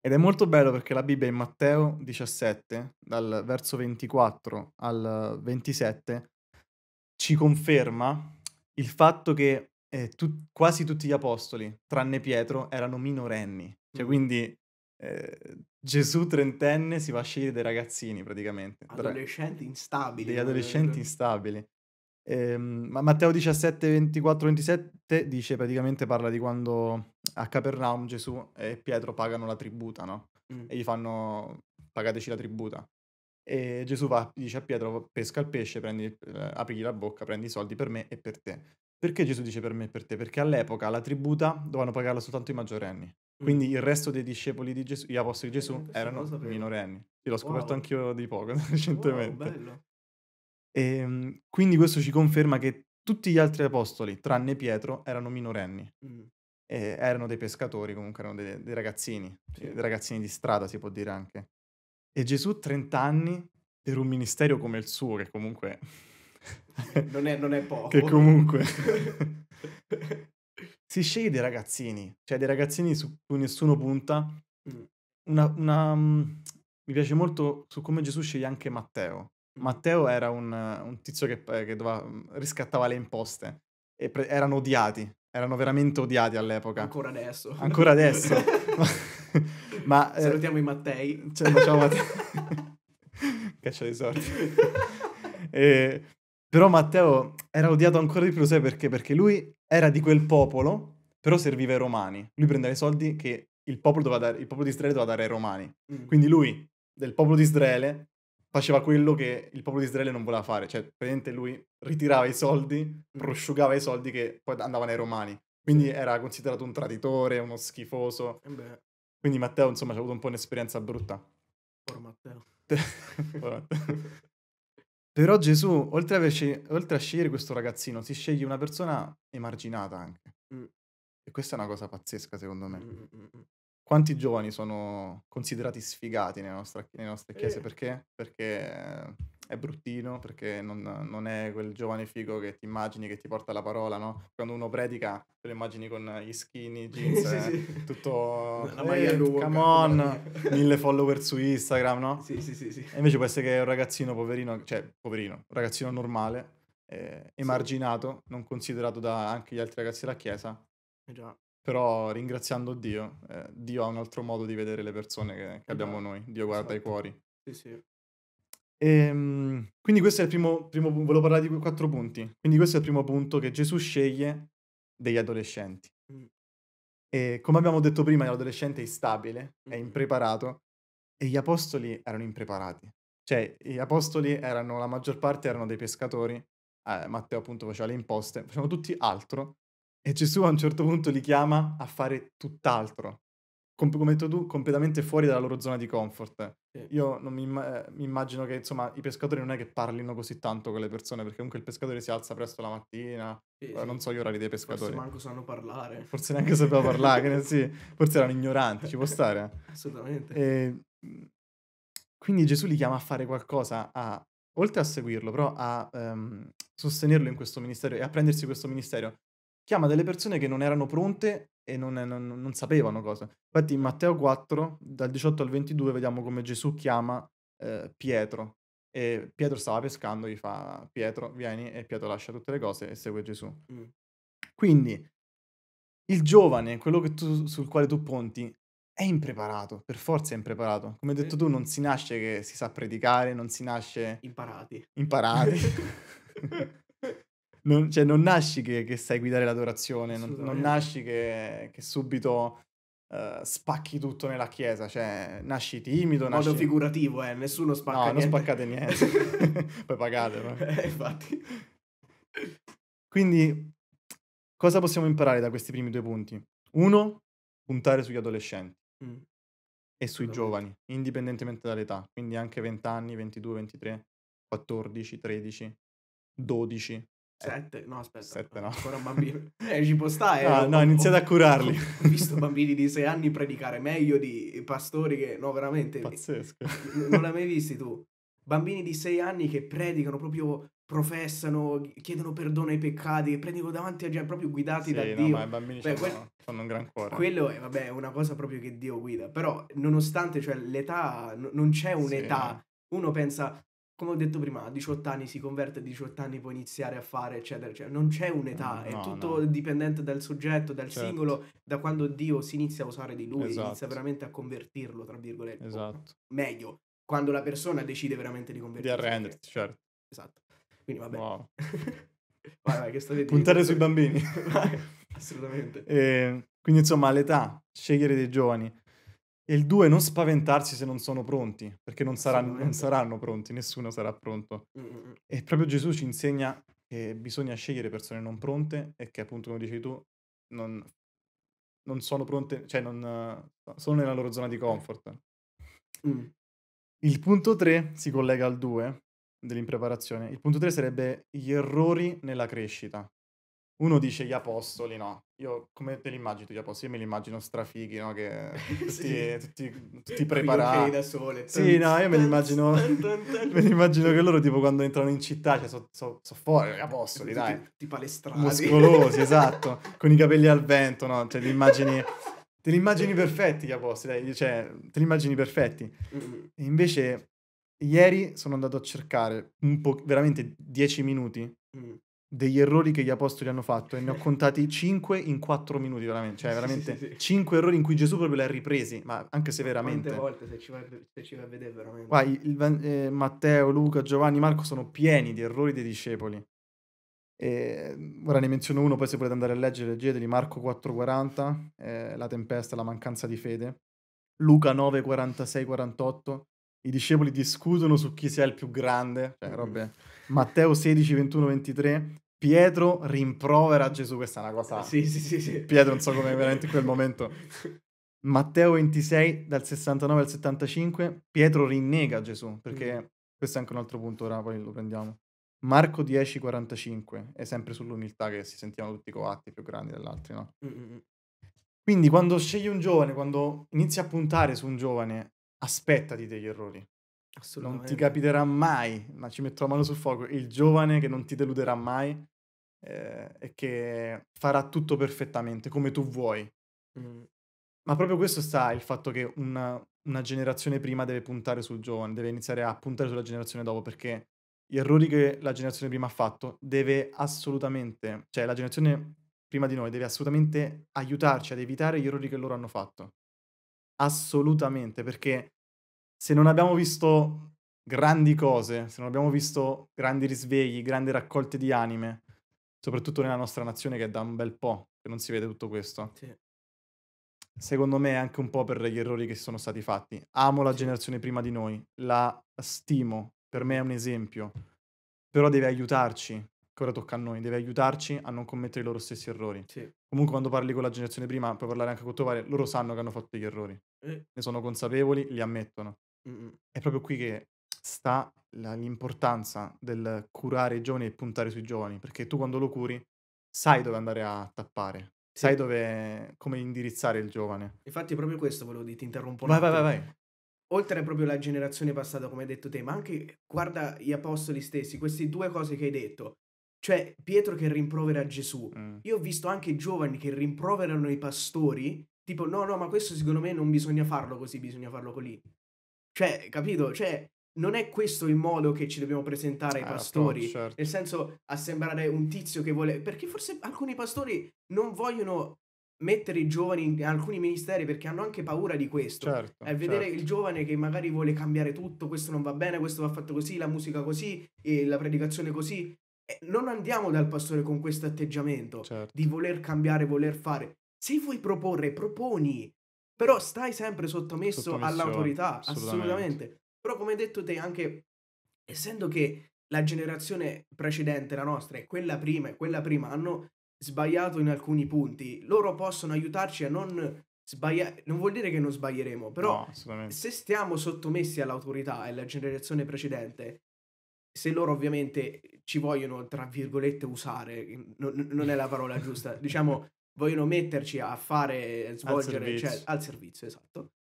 Ed è molto bello perché la Bibbia in Matteo 17, dal verso 24 al 27, ci conferma il fatto che eh, tu- quasi tutti gli apostoli, tranne Pietro, erano minorenni. Cioè, mm. quindi eh, Gesù trentenne si va a scegliere dei ragazzini praticamente. Adolescenti instabili. Degli adolescenti eh. instabili. Ehm, Matteo 17, 24, 27 dice praticamente parla di quando a Capernaum Gesù e Pietro pagano la tributa, no? Mm. E gli fanno pagateci la tributa. E Gesù va, dice a Pietro pesca il pesce, prendi, eh, aprigli la bocca, prendi i soldi per me e per te. Perché Gesù dice per me e per te? Perché all'epoca la tributa dovevano pagarla soltanto i maggiorenni. Mm. Quindi il resto dei discepoli di Gesù, gli apostoli di eh, Gesù, eh, erano minorenni. Io l'ho scoperto wow. anch'io di poco (laughs) oh, recentemente. Wow, e, ehm, quindi questo ci conferma che tutti gli altri apostoli, tranne Pietro, erano minorenni. Mm. erano dei pescatori, comunque erano dei, dei ragazzini, sì. dei ragazzini di strada si può dire anche. E Gesù, 30 anni, per un ministero come il suo, che comunque... (laughs) non, è, non è (laughs) poco. Che comunque... (laughs) si sceglie dei ragazzini, cioè dei ragazzini su cui nessuno punta. Una, una, mhmm, mi piace molto su come Gesù sceglie anche Matteo, Matteo era un, un tizio che, eh, che doveva, mm, riscattava le imposte e pre- erano odiati, erano veramente odiati all'epoca. Ancora adesso. Ancora adesso. (laughs) ma, ma, eh, Salutiamo i Mattei. Cioè, ma ciao Matteo. (laughs) Caccia dei sordi. e, però Matteo era odiato ancora di più, sai perché? Perché lui era di quel popolo, però serviva ai romani. Lui prendeva i soldi che il popolo, dare, il popolo di Israele doveva dare ai romani. Mm. Quindi lui, del popolo di Israele, faceva quello che il popolo di Israele non voleva fare, cioè praticamente lui ritirava i soldi, mm. prosciugava i soldi che poi andavano ai romani, quindi era considerato un traditore, uno schifoso. E eh beh. Quindi Matteo insomma ha avuto un po' un'esperienza brutta. Poro (laughs) Matteo. Però Gesù, oltre a, sce- oltre a, scegliere questo ragazzino, si sceglie una persona emarginata anche. Mm. E questa è una cosa pazzesca, secondo me. Mm, mm, mm, mm quanti giovani sono considerati sfigati nelle nostre, nelle nostre chiese? Eh. Perché? Perché è bruttino, perché non, non, è quel giovane figo che ti immagini, che ti porta la parola, no? Quando uno predica, te lo immagini con gli skinny, (laughs) jeans, sì, eh, sì. tutto... La maglia eh, lunga. Come (laughs) on, mille follower su Instagram, no? Sì, sì, sì, sì. E invece può essere che è un ragazzino poverino, cioè poverino, un ragazzino normale, eh, emarginato, sì. non considerato da anche gli altri ragazzi della chiesa. Eh già però ringraziando Dio, eh, Dio ha un altro modo di vedere le persone che, che abbiamo esatto, noi. Dio guarda esatto. i cuori. Sì, sì. E, ehm, quindi questo è il primo, primo punto, volevo parlare di quei quattro punti. Quindi questo è il primo punto che Gesù sceglie degli adolescenti. Mm. E come abbiamo detto prima, l'adolescente è instabile, mm. è impreparato e gli apostoli erano impreparati. Cioè, gli apostoli erano, la maggior parte erano dei pescatori, eh, Matteo appunto faceva le imposte, facevano tutti altro e Gesù a un certo punto li chiama a fare tutt'altro, Com- come tu, completamente fuori dalla loro zona di comfort. Io non mi, eh, mi, immagino che insomma i pescatori non è che parlino così tanto con le persone, perché comunque il pescatore si alza presto la mattina, sì, eh, non so gli orari dei pescatori. Forse manco sanno parlare. (laughs) Forse neanche sapeva parlare, sì. forse erano ignoranti, ci può (laughs) stare. Assolutamente. E... Quindi Gesù li chiama a fare qualcosa, a oltre a seguirlo, però a um, sostenerlo in questo ministero e a prendersi questo ministero, chiama delle persone che non erano pronte e non, non, non sapevano cosa. Infatti in Matteo 4, dal 18 al 22, vediamo come Gesù chiama eh, Pietro. E Pietro stava pescando, gli fa Pietro vieni e Pietro lascia tutte le cose e segue Gesù. Mm. Quindi il giovane, quello tu, sul quale tu ponti, è impreparato, per forza è impreparato. Come hai detto tu, non si nasce che si sa predicare, non si nasce... Imparati. Imparati. (laughs) (laughs) non, cioè, non nasci che, che, sai guidare l'adorazione, non, non nasci che, che subito Uh, spacchi tutto nella chiesa, cioè nasci timido, In Modo figurativo, eh, nessuno spacca No, niente. non spaccate niente, (laughs) poi pagate. Ma... Eh, infatti. Quindi, cosa possiamo imparare da questi primi due punti? Uno, puntare sugli adolescenti mm. e sui allora. giovani, indipendentemente dall'età, quindi anche 20 anni, 22, 23, 14, 13, 12, Sette, no aspetta, Sette, no. ancora bambini. (laughs) Eh, ci può stare. No, eh, no, ho, iniziate ho, a curarli. Ho visto bambini di sei anni predicare meglio di pastori che, no veramente. Pazzesco. Non l'hai mai visti tu? Bambini di sei anni che predicano proprio professano, chiedono perdono ai peccati, prendono davanti a gente proprio guidati sì, da no, Dio. Ma i bambini Beh, quel... fanno un gran cuore. Quello è vabbè, una cosa proprio che Dio guida, però nonostante cioè, l'età, n- non c'è un'età, sì, uno pensa come ho detto prima, a 18 anni si converte, a 18 anni può iniziare a fare, eccetera, eccetera. Cioè non c'è un'età, no, è tutto no. dipendente dal soggetto, dal certo. singolo, da quando Dio si inizia a usare di lui, esatto. inizia veramente a convertirlo, tra virgolette. Ecco. Esatto. meglio, quando la persona decide veramente di convertirsi. Di arrendersi, certo. Esatto. Quindi vabbè. Wow. (laughs) vai, vai, che state Puntare sui bambini. (laughs) vai, assolutamente. E, ehm, quindi insomma, l'età, scegliere dei giovani. E il 2, non spaventarsi se non sono pronti, perché non saranno, non saranno pronti, nessuno sarà pronto. Mm-hmm. E proprio Gesù ci insegna che bisogna scegliere persone non pronte e che appunto, come dici tu, non, non sono pronte, cioè non, sono nella loro zona di eh. comfort. Mm. Il punto 3 si collega al 2 dell'impreparazione. Il punto 3 sarebbe gli errori nella crescita uno dice gli apostoli, no? Io come te li immagino gli apostoli? Io me li immagino strafighi, no? Che tutti, (laughs) sì. tutti, tutti preparati. da sole. Sì, no, io me li immagino... (laughs) me li immagino che loro tipo quando entrano in città, cioè sono so, so fuori gli apostoli, dai. Tipo palestrati. Muscolosi, (laughs) esatto. Con i capelli al vento, no? Cioè li immagini... Te li immagini perfetti gli apostoli, dai. Cioè, te li immagini perfetti. E invece... Ieri sono andato a cercare un po', veramente dieci minuti mm degli errori che gli apostoli hanno fatto e ne ho contati 5 in 4 minuti veramente, cioè veramente sì, sì, sì. 5 errori in cui Gesù proprio li ha ripresi, ma anche se veramente... Quante volte se ci va, se ci vai a vedere veramente. Qua, il, eh, Matteo, Luca, Giovanni, Marco sono pieni di errori dei discepoli. E, mm, ora ne menziono uno, poi se volete andare a leggere, leggeteli, Marco 4,40, eh, la tempesta, la mancanza di fede, Luca 9, 46, 48, i discepoli discutono su chi sia il più grande, cioè mm. robe... Matteo 16, 21, 23, Pietro rimprovera Gesù, questa è una cosa... Sì, sì, sì, sì. Pietro non so come veramente in quel momento. Matteo 26 dal 69 al 75, Pietro rinnega Gesù, perché mm. questo è anche un altro punto, ora poi lo prendiamo. Marco 10, 45, è sempre sull'umiltà che si sentivano tutti coatti più grandi dell'altro, no? Mm-mm. Quindi quando scegli un giovane, quando inizi a puntare su un giovane, aspettati degli errori. Assolutamente. Non ti capiterà mai, ma ci metto la mano sul fuoco, il giovane che non ti deluderà mai eh, e che farà tutto perfettamente, come tu vuoi. Mm. Ma proprio questo sta il fatto che una, una generazione prima deve puntare sul giovane, deve iniziare a puntare sulla generazione dopo, perché gli errori che la generazione prima ha fatto deve assolutamente, cioè la generazione prima di noi deve assolutamente aiutarci ad evitare gli errori che loro hanno fatto. Assolutamente, perché se non abbiamo visto grandi cose, se non abbiamo visto grandi risvegli, grandi raccolte di anime, soprattutto nella nostra nazione che è da un bel po' che non si vede tutto questo. Sì. Secondo me è anche un po' per gli errori che sono stati fatti. Amo la sì. generazione prima di noi, la stimo, per me è un esempio, però deve aiutarci, che ora tocca a noi, deve aiutarci a non commettere i loro stessi errori. Sì. Comunque quando parli con la generazione prima, puoi parlare anche con tuo padre, loro sanno che hanno fatto degli errori, eh. ne sono consapevoli, li ammettono. Mm-mm. È proprio qui che sta la- l'importanza del curare i giovani e puntare sui giovani, perché tu quando lo curi sai dove andare a tappare, Sì. sai dove, come indirizzare il giovane. Infatti, proprio questo volevo dire, ti interrompo un Vai, vai, vai, vai. oltre proprio la generazione passata, come hai detto te, ma anche guarda gli apostoli stessi, queste due cose che hai detto. Cioè, Pietro che rimprovera Gesù. Mm. Io ho visto anche i giovani che rimproverano i pastori, tipo, no, no, ma questo secondo me non bisogna farlo così, bisogna farlo così. Cioè, capito? Cioè, non è questo il modo che ci dobbiamo presentare ai eh, pastori, certo. nel senso a sembrare un tizio che vuole, perché forse alcuni pastori non vogliono mettere i giovani in alcuni ministeri perché hanno anche paura di questo. Certo, è eh, vedere certo. il giovane che magari vuole cambiare tutto, questo non va bene, questo va fatto così, la musica così, la predicazione così. E eh, non andiamo dal pastore con questo atteggiamento certo. di voler cambiare, voler fare. Se vuoi proporre, proponi, però stai sempre sottomesso, sottomesso all'autorità, assolutamente. assolutamente. Però come hai detto te anche, essendo che la generazione precedente, la nostra, e quella prima e quella prima hanno sbagliato in alcuni punti, loro possono aiutarci a non sbagliare. Non vuol dire che non sbaglieremo, però no, se stiamo sottomessi all'autorità e alla generazione precedente, se loro ovviamente ci vogliono, tra virgolette, usare, non, non è la parola giusta, diciamo, (laughs) vogliono metterci a fare, a svolgere, al cioè, servizio, cioè, al servizio esatto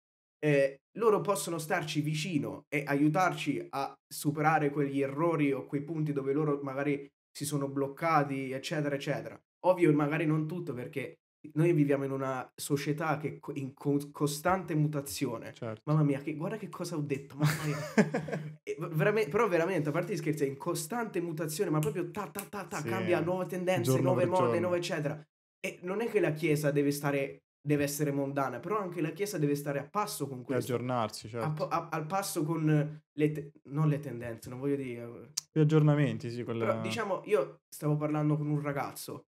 eh, loro possono starci vicino e aiutarci a superare quegli errori o quei punti dove loro magari si sono bloccati, eccetera, eccetera. Ovvio, magari non tutto, perché noi viviamo in una società che è in costante mutazione. Certo. Mamma mia, che, guarda che cosa ho detto, mamma mia. (laughs) veramente, però veramente, a parte gli scherzi, è in costante mutazione, ma proprio ta ta ta ta, sì. cambia nuove tendenze, nuove mode, nuove eccetera. E non è che la Chiesa deve stare deve essere mondana, però anche la Chiesa deve stare a passo con questo. E aggiornarsi, certo. a, a, al passo con le, te- non le tendenze, non voglio dire... Gli aggiornamenti, sì. Quella... Però, diciamo, io stavo parlando con un ragazzo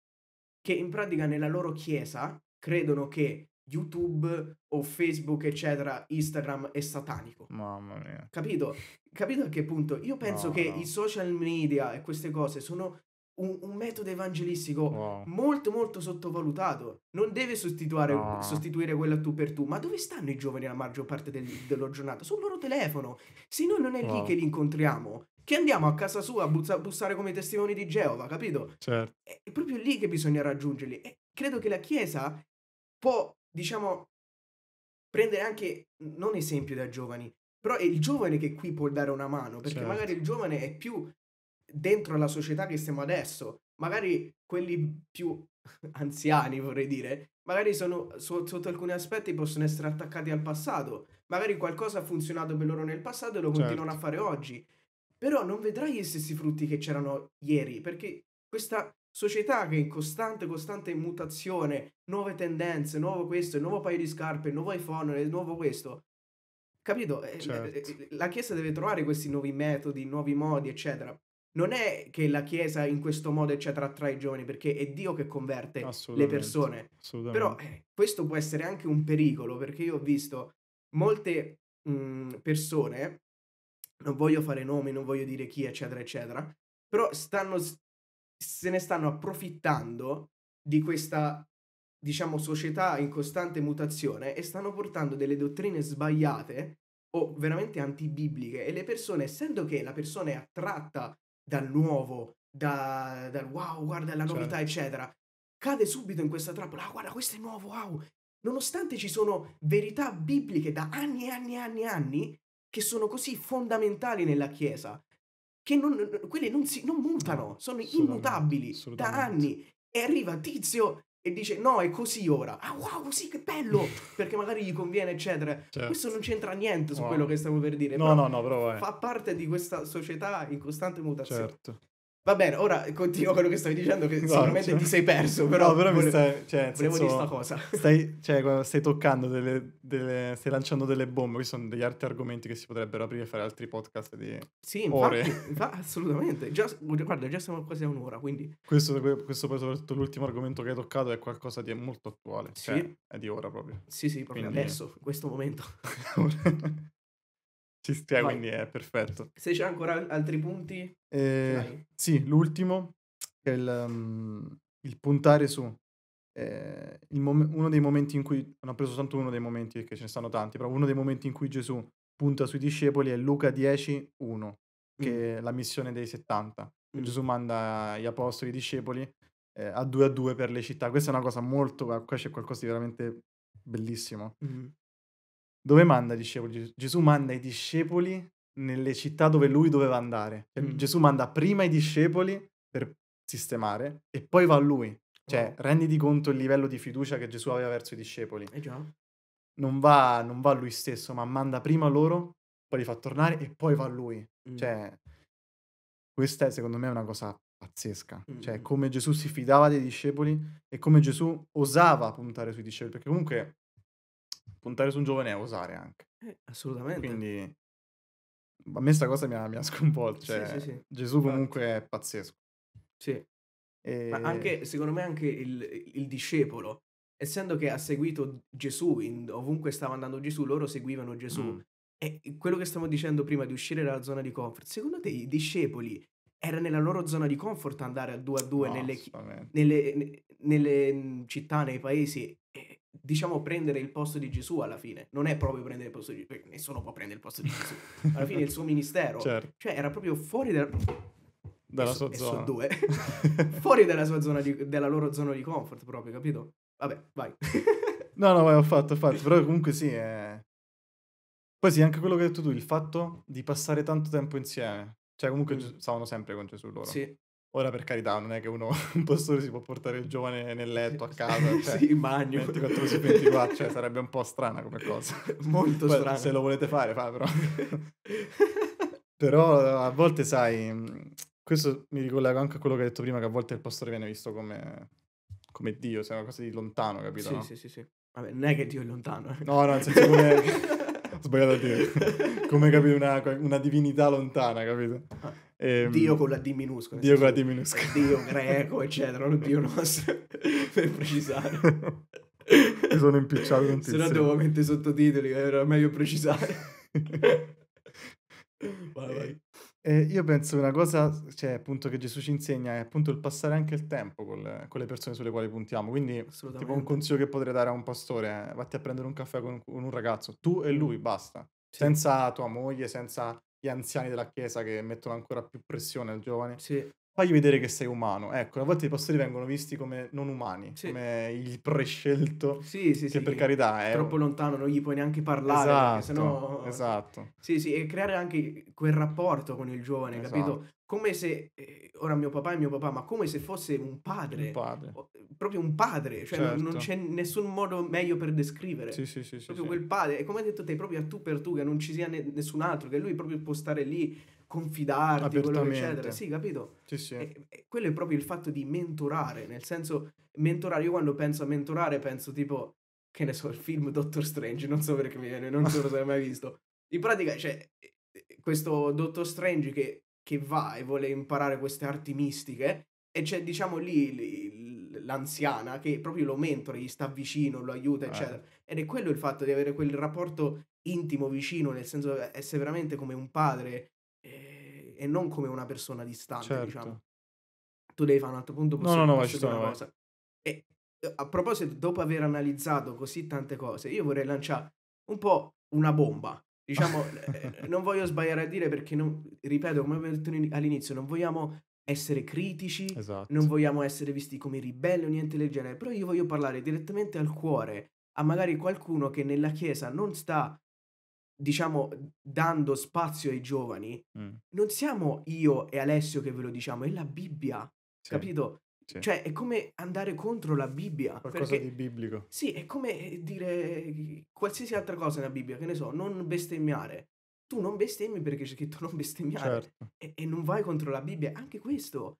che in pratica nella loro Chiesa credono che YouTube o Facebook, eccetera, Instagram è satanico. Mamma mia. Capito? Capito a che punto? Io penso no, che no. i social media e queste cose sono un, un metodo evangelistico mm. wow. molto molto sottovalutato. Non deve sostituire, no. sostituire quello tu per tu. Ma dove stanno i giovani la maggior parte del, della giornata? Sul loro telefono. Se noi non è wow. lì che li incontriamo, che andiamo a casa sua a buzza- bussare come testimoni di Geova, capito? Certo. È, è proprio lì che bisogna raggiungerli. E credo che la Chiesa può, diciamo, prendere anche, non esempio da giovani, però è il giovane che qui può dare una mano, perché certo. magari il giovane è più dentro la società che siamo adesso, magari quelli più (laughs) anziani vorrei dire, magari sono so, sotto alcuni aspetti possono essere attaccati al passato, magari qualcosa ha funzionato per loro nel passato e lo certo. continuano a certo. fare oggi, però non vedrai gli stessi frutti che c'erano ieri, perché questa società che è in costante, costante mutazione, nuove tendenze, nuovo questo, nuovo paio di scarpe, nuovo iPhone, eh, nuovo questo, capito? Eh, eh, certo. La Chiesa deve trovare questi nuovi metodi, nuovi modi, eccetera non è che la Chiesa in questo modo eccetera attrae i giovani perché è Dio che converte le persone. Però eh, questo può essere anche un pericolo perché io ho visto molte mh, mhmm, persone, non voglio fare nomi, non voglio dire chi eccetera eccetera, però stanno, se ne stanno approfittando di questa diciamo società in costante mutazione e stanno portando delle dottrine sbagliate o veramente antibibliche e le persone essendo che la persona è attratta dal nuovo, da, dal wow, guarda la novità, certo. eccetera, cade subito in questa trappola, ah, guarda questo è nuovo, wow. Nonostante ci sono verità bibliche da anni e anni e anni e anni che sono così fondamentali nella Chiesa, che non, quelle non, si, non mutano, sono immutabili da anni. E arriva tizio e dice no è così ora ah wow sì che bello (laughs) perché magari gli conviene eccetera certo. questo non c'entra niente su wow. quello che stavo per dire no no no però eh. fa parte di questa società in costante mutazione certo Va bene, ora continuo quello che stavi dicendo, che no, sicuramente cioè... ti sei perso, però... No, però vole... mi stai... Cioè, volevo senso, dire questa cosa. Stai, (laughs) cioè, stai toccando delle, delle, Stai lanciando delle bombe, questi sono degli altri argomenti che si potrebbero aprire e fare altri podcast di sì, ore. Infatti, assolutamente. Già, guarda, già siamo quasi a un'ora, quindi... Questo, questo poi soprattutto l'ultimo argomento che hai toccato è qualcosa di molto attuale, cioè sì. cioè è di ora proprio. Sì, sì, proprio quindi... adesso, in questo momento. (laughs) (laughs) Ci stiamo, Vai. quindi è perfetto. Se c'è ancora altri punti? Eh, sì, l'ultimo è il, um, il puntare su. Eh, il mom- uno dei momenti in cui, non ho preso tanto uno dei momenti perché ce ne stanno tanti, però uno dei momenti in cui Gesù punta sui discepoli è Luca 10, 1, che mm. è la missione dei 70. Mm. Gesù manda gli apostoli, i discepoli eh, a due a due per le città. Questa è una cosa molto, qua c'è qualcosa di veramente bellissimo. Mm. Dove manda i discepoli? Gesù manda i discepoli nelle città dove lui doveva andare. Mm. Gesù manda prima i discepoli per sistemare e poi va a lui. Cioè, oh. renditi conto il livello di fiducia che Gesù aveva verso i discepoli. Eh già. Non va, non va lui stesso, ma manda prima loro, poi li fa tornare e poi va a lui. Mm. Cioè, questa è secondo me una cosa pazzesca. Mm. Cioè, come Gesù si fidava dei discepoli e come Gesù osava puntare sui discepoli. Perché comunque puntare su un giovane è osare anche. Eh, assolutamente. Quindi a me sta cosa mi ha, mi ha (laughs) sconvolto. Cioè, sì, sì, sì. Gesù comunque Infatti. è pazzesco. Sì. E... Ma anche, secondo me, anche il, il, discepolo, essendo che ha seguito Gesù, in, ovunque stava andando Gesù, loro seguivano Gesù. Mm. E quello che stavo dicendo prima di uscire dalla zona di comfort, secondo te i discepoli era nella loro zona di comfort andare a due a due no, nelle, nelle, nelle città, nei paesi diciamo, prendere il posto di Gesù alla fine. Non è proprio prendere il posto di Gesù, perché nessuno può prendere il posto di Gesù. Alla fine il suo ministero, certo. cioè, era proprio fuori dal... dalla sua zona. due. (laughs) fuori dalla, sua zona di, della loro zona di comfort, proprio, capito? Vabbè, vai. no, no, vai, ho fatto, ho fatto. Però comunque sì, è... Poi sì, anche quello che hai detto tu, il fatto di passare tanto tempo insieme. Cioè, comunque mm. stavano sempre con Gesù loro. Sì. Ora per carità non è che uno, (laughs) un pastore si può portare il giovane nel letto a casa, (laughs) cioè, sì, in bagno. 24 su 24, cioè (laughs) sarebbe un po' strana come cosa. Molto Poi, strana. Se lo volete fare, fa però. però a volte sai, questo mi ricollego anche a quello che hai detto prima, che a volte il pastore viene visto come, come Dio, cioè una cosa di lontano, capito? Sì, no? sì, sì, sì. Vabbè, non è che Dio è lontano. Eh. No, no, nel senso come... Ho sbagliato a dire. come capito una, una divinità lontana, capito? Ah Ehm, Dio con la D minuscola. Dio con la D minuscola. Dio greco, eccetera, non Dio nostro, (laughs) per precisare. Mi sono impicciato un (laughs) tizio. Se no devo mettere sottotitoli, era meglio precisare. (laughs) vai, vai. Eh, io penso che una cosa cioè, appunto, che Gesù ci insegna è appunto il passare anche il tempo con le, con le persone sulle quali puntiamo. Quindi, tipo un consiglio che potrei dare a un pastore: eh, vatti a prendere un caffè con, con un ragazzo, tu e lui, basta. Sì. Senza tua moglie, senza gli anziani della chiesa che mettono ancora più pressione al giovane. Sì. Fagli vedere che sei umano. Ecco, a volte i pastori vengono visti come non umani, sì. come il prescelto. Sì, sì, che sì. per carità è... troppo lontano, non gli puoi neanche parlare. Esatto, sennò... esatto. Sì, sì, e creare anche quel rapporto con il giovane, esatto. capito? Come se, eh, ora mio papà è mio papà, ma come se fosse un padre. Un padre proprio un padre, cioè certo. non, c'è nessun modo meglio per descrivere. Sì, sì, sì. Proprio sì, quel padre. E come hai detto te, proprio a tu per tu, che non ci sia ne- nessun altro, che lui proprio può stare lì, confidarti, quello che eccetera. Sì, capito? Sì, sì. E, e quello è proprio il fatto di mentorare, nel senso, mentorare, io quando penso a mentorare penso tipo, che ne so, il film Doctor Strange, non so perché mi viene, non so se l'hai mai visto. In pratica, cioè, questo Doctor Strange che, che va e vuole imparare queste arti mistiche, e c'è, diciamo, lì il l'anziana che proprio lo mentora, gli sta vicino, lo aiuta, eh. eccetera. Eh. Ed è quello il fatto di avere quel rapporto intimo, vicino, nel senso di essere veramente come un padre eh, e non come una persona distante, certo. diciamo. Tu devi fare un altro punto possibile. No, no, no, ci sono. Cosa. E eh, a proposito, dopo aver analizzato così tante cose, io vorrei lanciare un po' una bomba. Diciamo, (laughs) eh, non voglio sbagliare a dire perché, non, ripeto, come ho detto all'inizio, non vogliamo essere critici, esatto. non vogliamo essere visti come ribelli o niente del genere, però io voglio parlare direttamente al cuore, a magari qualcuno che nella Chiesa non sta, diciamo, dando spazio ai giovani. Mm. Non siamo io e Alessio che ve lo diciamo, è la Bibbia, sì. capito? Sì. Cioè, è come andare contro la Bibbia. Qualcosa perché, di biblico. Sì, è come dire qualsiasi altra cosa nella Bibbia, che ne so, non bestemmiare tu non bestemmi perché c'è scritto (laughs) non bestemmiare certo. e, e, non vai contro la Bibbia, anche questo.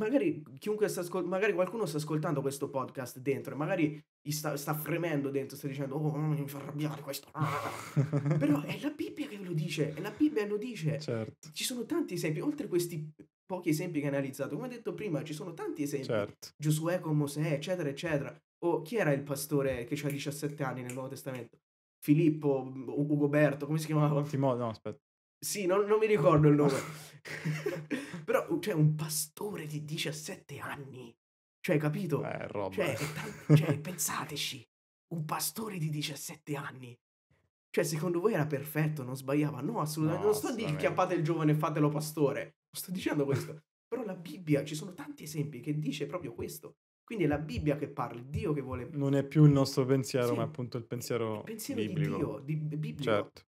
Magari, chiunque sta ascol- magari qualcuno sta ascoltando questo podcast dentro e magari sta, sta fremendo dentro, sta dicendo oh mi fa arrabbiare questo. (laughs) Però è la Bibbia che lo dice, è la Bibbia che lo dice. Certo. Ci sono tanti esempi, oltre questi pochi esempi che hai analizzato, come ho detto prima ci sono tanti esempi. Certo. Giosuè con Mosè, eccetera, eccetera. O chi era il pastore che aveva 17 anni nel Nuovo Testamento? Filippo, mhmm, U- Ugoberto, come si chiamava? Timone, no, aspetta. Sì, non, non mi ricordo il nome. (laughs) Però, cioè, un pastore di 17 anni. Cioè, capito? Eh, roba. Cioè, cioè (laughs) pensateci, un pastore di 17 anni. Cioè, secondo voi era perfetto, non sbagliava? No, assolutamente. No, non sto dicendo chiappate il giovane e fatelo pastore. Non sto dicendo questo. Però la Bibbia, ci sono tanti esempi che dice proprio questo. Quindi è la Bibbia che parla, Dio che vuole... Non è più il nostro pensiero, sì, ma appunto il pensiero, il pensiero biblico. di Dio, di, biblico. Certo.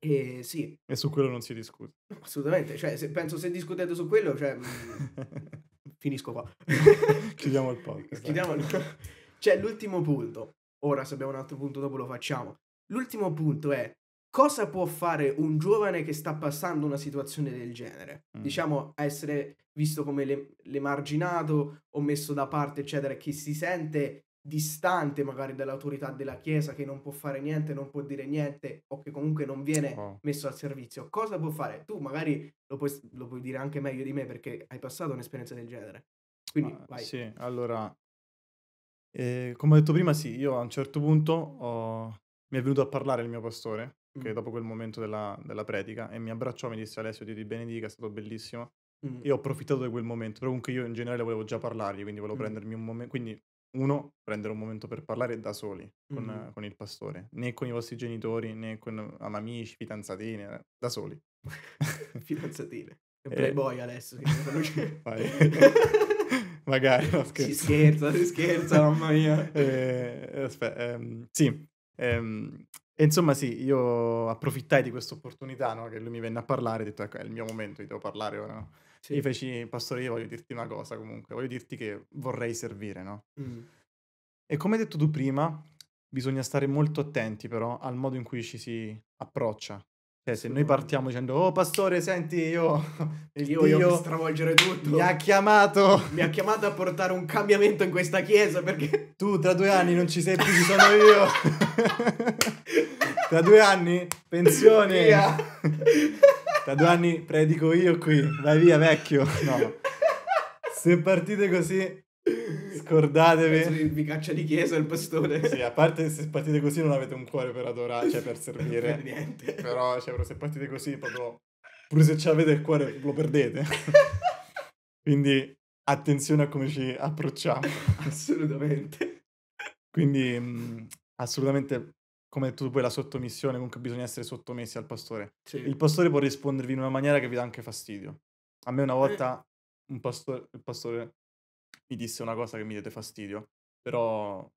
E, sì. e su quello non si discute. assolutamente, cioè, se, penso se discutete su quello, cioè, mm, (laughs) finisco qua. (laughs) Chiudiamo il podcast. Chiudiamo il... Cioè, l'ultimo punto. Ora, se abbiamo un altro punto dopo lo facciamo. L'ultimo punto è cosa può fare un giovane che sta passando una situazione del genere? Mm. Diciamo essere visto come le, l'emarginato o messo da parte, eccetera, che si sente distante magari dall'autorità della Chiesa, che non può fare niente, non può dire niente o che comunque non viene oh. messo al servizio. Cosa può fare? Tu magari lo puoi, lo puoi, dire anche meglio di me perché hai passato un'esperienza del genere. Quindi ah, vai. Sì, allora, eh, come ho detto prima, sì, io a un certo punto ho... mi è venuto a parlare il mio pastore che mm. dopo quel momento della, della, predica, e mi abbracciò, mi disse Alessio, Dio ti benedica, è stato bellissimo. Mm. E ho approfittato di quel momento, però comunque io in generale volevo già parlargli, quindi volevo mm. prendermi un momento, quindi uno, prendere un momento per parlare da soli con, mm-hmm. con, il pastore, né con i vostri genitori, né con amici, fidanzatine, eh, da soli. (laughs) fidanzatine. (laughs) E un playboy adesso che conosce. (laughs) Magari, no, scherzo. Si scherza, si scherza, mamma mia. Eh, aspetta, ehm, sì, ehm, e insomma, sì, io approfittai di questa opportunità no? che lui mi venne a parlare, ho detto ecco, è il mio momento, ti devo parlare ora. No? Sì. Io feci, pastore, io voglio dirti una cosa comunque, voglio dirti che vorrei servire, no? Mm. E come hai detto tu prima, bisogna stare molto attenti però al modo in cui ci si approccia. Cioè, se noi partiamo dicendo, oh pastore, senti, io, (laughs) il io voglio stravolgere tutto. Mi ha chiamato. Mi ha chiamato a portare un cambiamento in questa chiesa perché tu tra due anni non ci sei più, ci sono io. (laughs) tra due anni, pensione. (laughs) tra due anni predico io qui, vai via vecchio. No. Se partite così, scordatevi. Vi caccia di chiesa il pastore. Sì, a parte se partite così non avete un cuore per adorare, cioè per servire. Per niente. Però, cioè, però se partite così proprio... Pure se avete il cuore lo perdete. (laughs) Quindi attenzione a come ci approcciamo. Assolutamente. Quindi mh, mhmm, assolutamente, come tu poi la sottomissione, comunque bisogna essere sottomessi al pastore. Sì. Il pastore può rispondervi in una maniera che vi dà anche fastidio. A me una eh. volta un pastore, il pastore mi disse una cosa che mi diede fastidio, però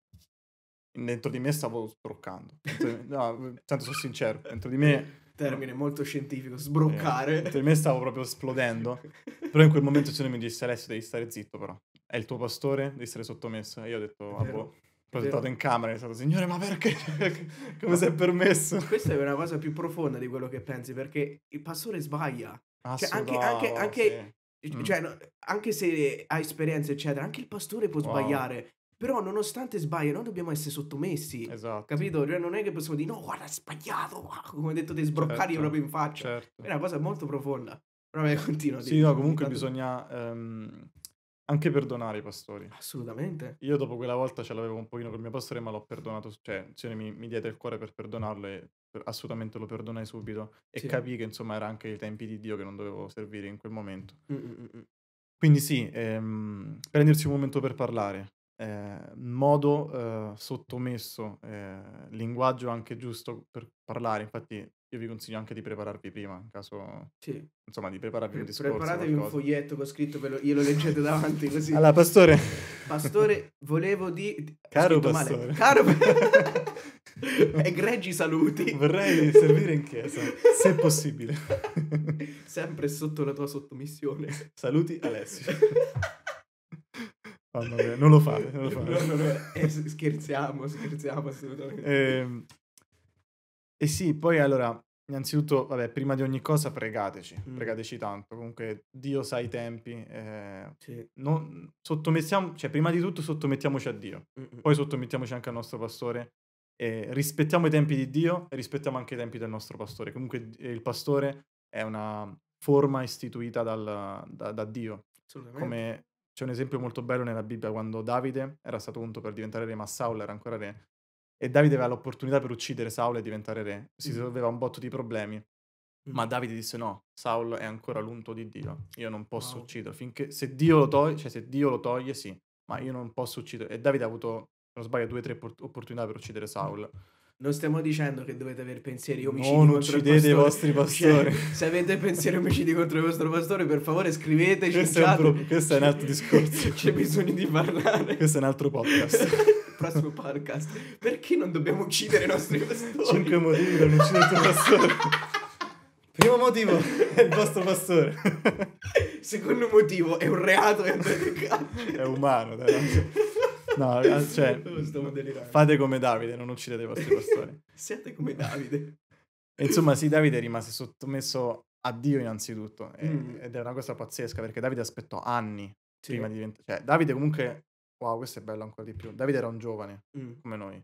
dentro di me stavo sbroccando. No, mhmm, tanto sono sincero, dentro di me... (laughs) Termine molto scientifico, sbroccare. Eh, dentro di me stavo proprio esplodendo, però in quel momento il Signore mi disse Alessio devi stare zitto però, è il tuo pastore, devi stare sottomesso. E io ho detto, vabbè, ah, portato in camera e è stato signore ma perché (laughs) come si è permesso questa è una cosa più profonda di quello che pensi perché il pastore sbaglia cioè, anche, anche, anche, sì. Mm. cioè, mm. anche, se ha esperienza eccetera anche il pastore può wow. sbagliare però nonostante sbaglia non dobbiamo essere sottomessi esatto capito cioè, non è che possiamo dire no guarda (laughs) hai sbagliato come ho detto di sbroccare certo, proprio in faccia certo. è una cosa molto profonda però (laughs) continua sì no comunque bisogna um anche perdonare i pastori. Assolutamente. Io dopo quella volta ce l'avevo un pochino col mio pastore, ma l'ho perdonato, cioè, cioè mi, mi, diede il cuore per perdonarlo e per, assolutamente lo perdonai subito e sì. capii che insomma era anche i tempi di Dio che non dovevo servire in quel momento. Mm-mm-mm. Quindi sì, ehm, prendersi un momento per parlare, eh, modo eh, sottomesso, eh, linguaggio anche giusto per parlare. Infatti, io vi consiglio anche di prepararvi prima, in caso sì. insomma, di prepararvi un discorso. Preparatevi qualcosa. un foglietto che ho scritto, ve lo, glielo leggete davanti così. Allora, pastore, pastore, volevo di caro pastore, male. caro (laughs) egregi saluti. Vorrei servire in chiesa, se possibile, sempre sotto la tua sottomissione. Saluti, Alessio. (laughs) Mia, non lo fate, non lo fate. No, no, no, eh, scherziamo, scherziamo assolutamente. E, ehm, e, sì, poi allora, innanzitutto, vabbè, prima di ogni cosa pregateci, mm. pregateci tanto, comunque Dio sa i tempi. Eh, sì. non, sottomettiamo, cioè prima di tutto sottomettiamoci a Dio, Mm-mm. poi sottomettiamoci anche al nostro pastore. E rispettiamo i tempi di Dio e rispettiamo anche i tempi del nostro pastore. Comunque eh, il pastore è una forma istituita dal, da, da Dio, come c'è un esempio molto bello nella Bibbia quando Davide era stato unto per diventare re, ma Saul era ancora re. E Davide aveva l'opportunità per uccidere Saul e diventare re. Si risolveva un botto di problemi. Ma Davide disse no, Saul è ancora l'unto di Dio. Io non posso wow. uccidere. Finché, se Dio lo toglie, cioè se Dio lo toglie, sì. Ma io non posso uccidere. E Davide ha avuto, se non sbaglio, due o tre opportunità per uccidere Saul. Non stiamo dicendo che dovete avere pensieri omicidi non uccidete i vostri cioè, pastori. Cioè, se avete pensieri omicidi contro il vostro pastore, per favore scriveteci. Questo, è un, pro- questo è un, altro discorso. C'è bisogno di parlare. Questo è un altro podcast. (laughs) prossimo podcast. Perché non dobbiamo uccidere i nostri pastori? Cinque motivi per non uccidere il tuo pastore. Primo motivo è il vostro pastore. Secondo motivo è un reato e andate (laughs) È umano, dai. No, (laughs) ah, cioè, oh, fate come Davide, non uccidete i vostri pastori. (laughs) Siate come Davide. Insomma, sì, Davide rimase sottomesso a Dio innanzitutto. E, mm. Ed è una cosa pazzesca, perché Davide aspettò anni sì. prima di diventare... Cioè, Davide comunque... Wow, questo è bello ancora di più. Davide era un giovane, mm. come noi.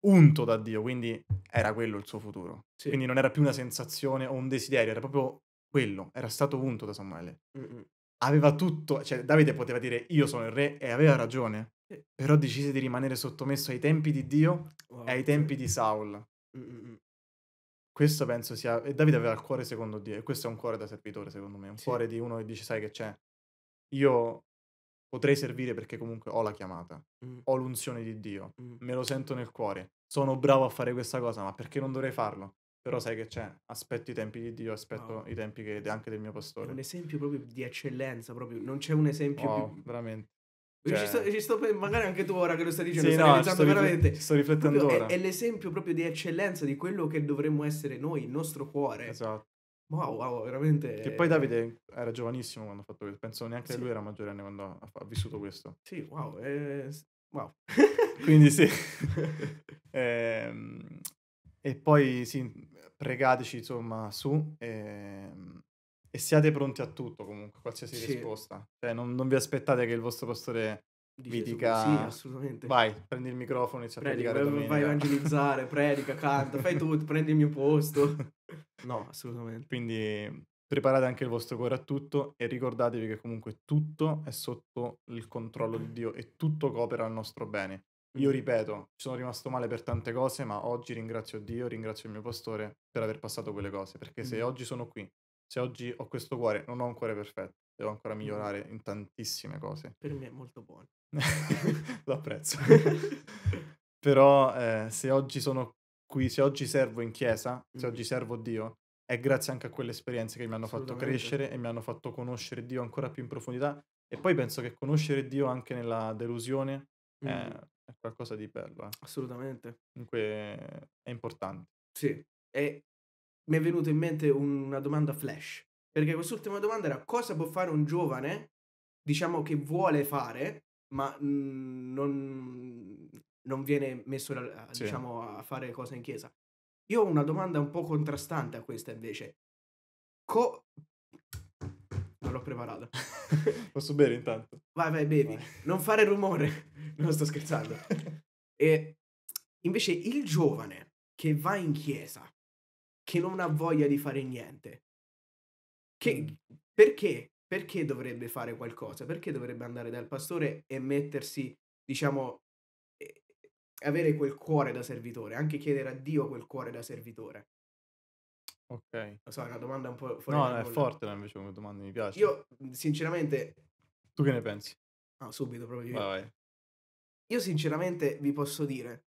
Unto da Dio, quindi era quello il suo futuro. Sì. Quindi non era più una sensazione o un desiderio, era proprio quello. Era stato unto da Samuele. Mm-mm aveva tutto, cioè Davide poteva dire io sono il re e aveva ragione però decise di rimanere sottomesso ai tempi di Dio wow. e ai tempi di Saul. Mm-mm. Questo penso sia... E Davide aveva il cuore secondo Dio, e questo è un cuore da servitore secondo me, un sì. cuore di uno che dice, sai che c'è, io potrei servire perché comunque ho la chiamata, mm. ho l'unzione di Dio, mm. me lo sento nel cuore, sono bravo a fare questa cosa, ma perché non dovrei farlo? Però mm. sai che c'è, aspetto i tempi di Dio, aspetto wow. i tempi che, anche del mio pastore. È un esempio proprio di eccellenza, proprio. non c'è un esempio oh, più... veramente. Cioè... Ci, sto, ci sto, magari anche tu ora che lo stai dicendo, sì, stai no, sto veramente. Rifl- sto riflettendo proprio, ora. È, è, l'esempio proprio di eccellenza di quello che dovremmo essere noi, il nostro cuore. Esatto. Wow, wow, veramente. Che poi Davide era giovanissimo quando ha fatto questo. Penso neanche sì. lui era maggiorenne quando ha, ha vissuto questo. Sì, wow. Eh, wow. Quindi sì. (laughs) e, ehm, e, poi sì, pregateci insomma su. E, ehm, e siate pronti a tutto comunque, qualsiasi sì. risposta. Cioè, non, non, vi aspettate che il vostro pastore Dice vi dica... Sì, assolutamente. Vai, prendi il microfono, inizia predica, a predicare Vai a evangelizzare, (laughs) predica, canta, fai tutto, prendi il mio posto. No, (laughs) assolutamente. Quindi preparate anche il vostro cuore a tutto e ricordatevi che comunque tutto è sotto il controllo di Dio e tutto coopera al nostro bene. Io ripeto, ci sono rimasto male per tante cose, ma oggi ringrazio Dio, ringrazio il mio pastore per aver passato quelle cose, perché se oggi sono qui se oggi ho questo cuore, non ho un cuore perfetto, devo ancora migliorare in tantissime cose. Per me è molto buono. (laughs) Lo apprezzo. (laughs) Però eh, se oggi sono qui, se oggi servo in chiesa, se oggi servo Dio, è grazie anche a quelle esperienze che mi hanno fatto crescere e mi hanno fatto conoscere Dio ancora più in profondità. E poi penso che conoscere Dio anche nella delusione mm. è, qualcosa di bello. Eh. Assolutamente. Dunque è importante. Sì, e mi è venuta in mente una domanda flash. Perché quest'ultima domanda era cosa può fare un giovane, diciamo che vuole fare, ma mm, non, non viene messo a, sì. diciamo, a fare cose in chiesa. Io ho una domanda un po' contrastante a questa invece. Co- non l'ho preparata. (laughs) Posso bere intanto? Vai, vai, bevi. Vai. Non fare rumore. (laughs) Non sto scherzando. (laughs) e invece il giovane che va in chiesa, che non ha voglia di fare niente. Che, perché? Perché dovrebbe fare qualcosa? Perché dovrebbe andare dal pastore e mettersi, diciamo, avere quel cuore da servitore, anche chiedere a Dio quel cuore da servitore? Ok. Lo so, è una domanda un po' fuori. No, no è forte la... invece come domanda, mi piace. Io, mhmm, sinceramente... Tu che ne pensi? No, ah, subito proprio. Io. Vai, vai. Io sinceramente vi posso dire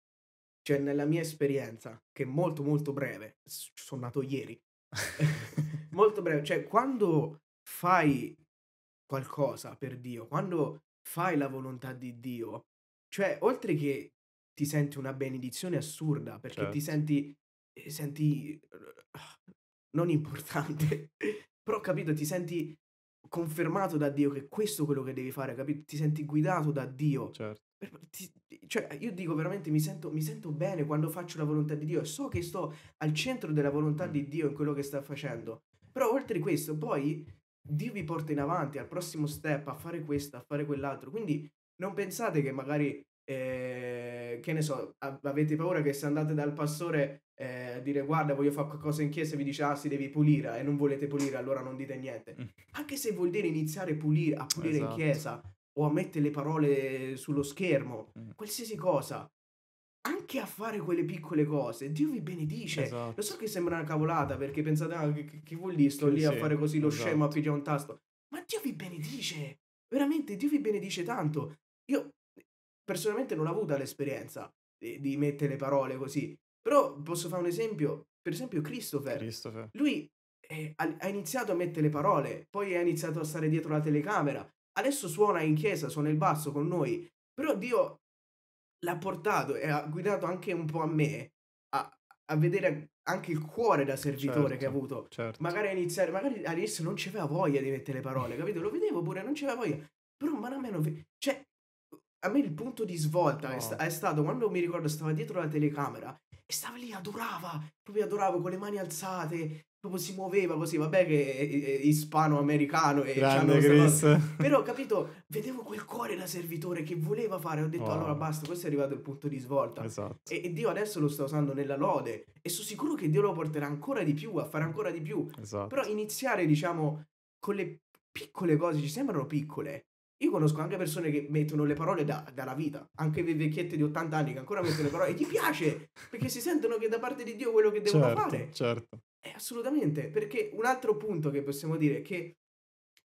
cioè nella mia esperienza, che è molto molto breve, sono nato ieri, (laughs) molto breve, cioè quando fai qualcosa per Dio, quando fai la volontà di Dio, cioè oltre che ti senti una benedizione assurda, perché certo. ti senti, eh, senti eh, non importante, (laughs) però capito, ti senti confermato da Dio che questo è quello che devi fare, capito? Ti senti guidato da Dio. Certo. Ti, cioè, io dico veramente, mi sento, mi sento, bene quando faccio la volontà di Dio e so che sto al centro della volontà di Dio in quello che sta facendo. Però oltre a questo, poi Dio vi porta in avanti al prossimo step, a fare questo, a fare quell'altro. Quindi non pensate che magari eh, che ne so, avete paura che se andate dal pastore eh, dire guarda voglio fare qualcosa in chiesa vi dice ah si devi pulire e non volete pulire allora non dite niente. Mm. Anche se vuol dire iniziare a pulire, a pulire esatto. in chiesa o a mettere le parole sullo schermo, mm. qualsiasi cosa. Anche a fare quelle piccole cose, Dio vi benedice. Esatto. Lo so esatto. che sembra una cavolata perché pensate, ah, che, che vuol dire? Sto che lì sì, a fare così lo esatto. scemo, a esatto. pigiare un tasto. Ma Dio vi benedice, veramente, Dio vi benedice tanto. Io personalmente non ho avuto l'esperienza di, di mettere parole così, però posso fare un esempio, per esempio Christopher. Christopher. Lui eh, ha, ha iniziato a mettere parole, poi ha iniziato a stare dietro la telecamera, adesso suona in chiesa, suona il basso con noi, però Dio l'ha portato e ha guidato anche un po' a me a, a vedere anche il cuore da servitore certo, che ha certo, avuto. Certo. Magari, iniziare, magari all'inizio non c'aveva voglia di mettere le parole, capito? Lo vedevo pure, non c'aveva voglia. Però man mano... Cioè, a me il punto di svolta no. è, sta- è, stato quando mi ricordo stava dietro la telecamera e stava lì, adorava, proprio adorava con le mani alzate, proprio si muoveva così, vabbè che è, è ispano-americano e Grande Chris. (laughs) Però capito, vedevo quel cuore da servitore che voleva fare, ho detto wow. allora basta, questo è arrivato il punto di svolta. Esatto. E, e, Dio adesso lo sta usando nella lode e sono sicuro che Dio lo porterà ancora di più, a fare ancora di più. Esatto. Però iniziare diciamo con le piccole cose, ci sembrano piccole, io conosco anche persone che mettono le parole da, dalla vita, anche vecchiette di 80 anni che ancora mettono le parole e ti piace perché si sentono che da parte di Dio quello che devono certo, fare. Certo. Eh, assolutamente, perché un altro punto che possiamo dire è che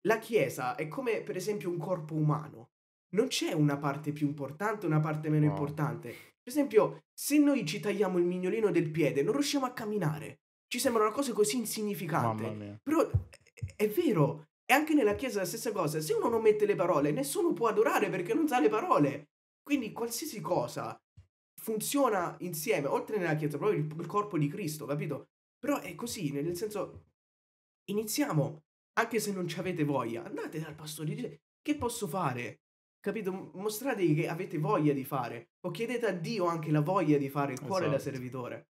la Chiesa è come per esempio un corpo umano. Non c'è una parte più importante, una parte meno no. importante. Per esempio, se noi ci tagliamo il mignolino del piede, non riusciamo a camminare. Ci sembra una cosa così insignificante. Però eh, è vero, e anche nella Chiesa è la stessa cosa, se uno non mette le parole, nessuno può adorare perché non sa le parole. Quindi qualsiasi cosa funziona insieme, oltre nella Chiesa, proprio il, il corpo di Cristo, capito? Però è così, nel senso, iniziamo, anche se non ci avete voglia, andate dal pastore e dite, che posso fare? Capito? Mostrategli che avete voglia di fare, o chiedete a Dio anche la voglia di fare il cuore esatto. da servitore.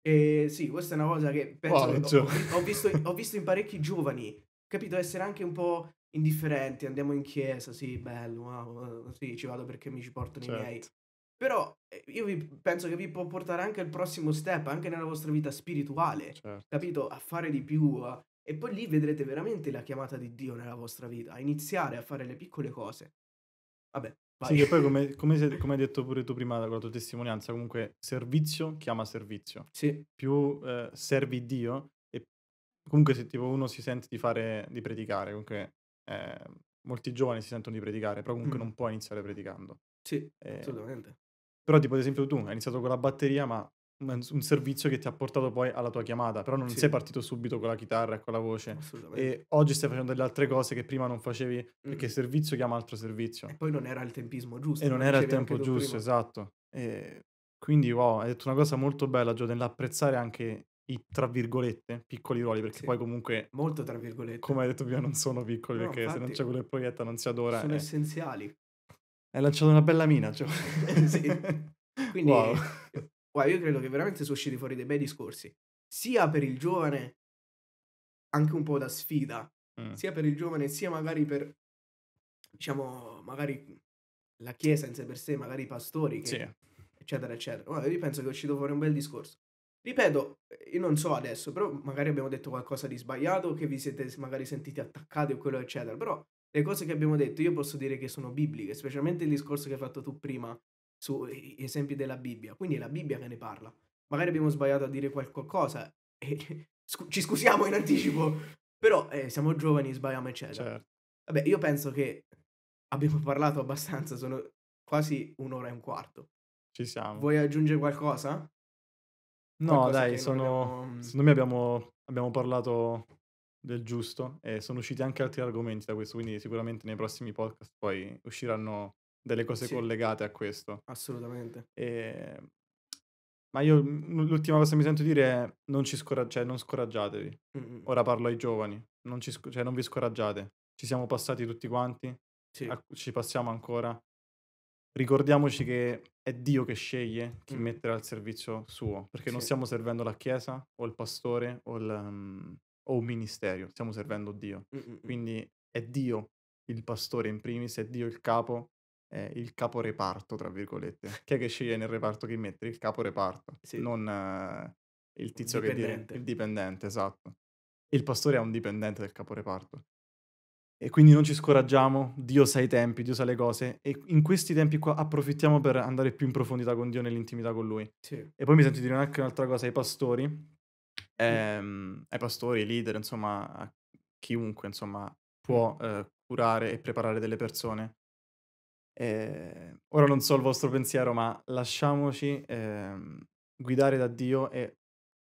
E sì, questa è una cosa che penso wow, ho, ho, visto, ho visto in parecchi giovani capito, essere anche un po' indifferenti, andiamo in chiesa, sì, bello, wow, ah, ah, ah, sì, ci vado perché mi ci portano certo. i miei. Certo. Però eh, io vi, penso che vi può portare anche al prossimo step, anche nella vostra vita spirituale, certo. capito? A fare di più. A... E poi lì vedrete veramente la chiamata di Dio nella vostra vita, a iniziare a fare le piccole cose. Vabbè. Vai. Sì, che poi come, come, se, come, hai detto pure tu prima con la tua testimonianza, comunque servizio chiama servizio. Sì. Più eh, servi Dio, comunque se tipo uno si sente di fare, di predicare, comunque eh, molti giovani si sentono di predicare, però comunque mm. non puoi iniziare predicando. Sì, eh, assolutamente. Però tipo ad esempio tu hai iniziato con la batteria, ma un servizio che ti ha portato poi alla tua chiamata, però non sì. sei partito subito con la chitarra e con la voce. assolutamente. E oggi stai facendo delle altre cose che prima non facevi, mm. perché servizio chiama altro servizio. E poi non era il tempismo giusto. E non, non era il tempo giusto, prima. esatto. E quindi wow, hai detto una cosa molto bella, Gio, nell'apprezzare anche i tra virgolette piccoli ruoli perché sì. poi comunque molto tra virgolette come hai detto prima non sono piccoli no, perché infatti, se non c'è quello che proietta non si adora sono è... Eh. essenziali hai lanciato una bella mina cioè. (laughs) sì. quindi wow. wow. io credo che veramente sono usciti fuori dei bei discorsi sia per il giovane anche un po' da sfida mm. sia per il giovane sia magari per diciamo magari la chiesa in sé per sé magari i pastori che, sì. eccetera eccetera wow, io penso che è uscito fuori un bel discorso Ripeto, io non so adesso, però magari abbiamo detto qualcosa di sbagliato, che vi siete magari sentiti attaccati o quello eccetera, però le cose che abbiamo detto io posso dire che sono bibliche, specialmente il discorso che hai fatto tu prima sugli esempi della Bibbia, quindi è la Bibbia che ne parla. Magari abbiamo sbagliato a dire qualcosa (laughs) e ci scusiamo in anticipo, però eh, siamo giovani, sbagliamo eccetera. Certo. Vabbè, io penso che abbiamo parlato abbastanza, sono quasi un'ora e un quarto. Ci siamo. Vuoi aggiungere qualcosa? No, dai, sono... abbiamo... Mm, secondo me abbiamo, abbiamo parlato del giusto e sono usciti anche altri argomenti da questo, quindi sicuramente nei prossimi podcast poi usciranno delle cose sì, collegate a questo. Assolutamente. E... Ehm, ma io mm, l'ultima cosa che mi sento dire è non, ci scora- cioè, non scoraggiatevi. Mm-mm. Ora parlo ai giovani, non, sc- cioè, non, vi scoraggiate. Ci siamo passati tutti quanti, sì. ci passiamo ancora ricordiamoci che è Dio che sceglie chi mm. mettere al servizio suo, perché sì. non stiamo servendo la Chiesa o il pastore o, il, um, o un ministero, stiamo servendo Dio. Mm-mm. Quindi è Dio il pastore in primis, è Dio il capo, eh, il caporeparto, tra virgolette. Chi è che sceglie nel reparto chi mettere? Il caporeparto, sì. non uh, il tizio il che dire, il dipendente, esatto. Il pastore è un dipendente del caporeparto. E quindi non ci scoraggiamo, Dio sa i tempi, Dio sa le cose e in questi tempi qua approfittiamo per andare più in profondità con Dio nell'intimità con Lui. Sì. E poi mi sento dire anche un'altra cosa ai pastori, ehm, ai pastori, ai leader, insomma, a chiunque insomma, può mm. eh, curare e preparare delle persone. Eh, ora non so il vostro pensiero, ma lasciamoci eh, guidare da Dio e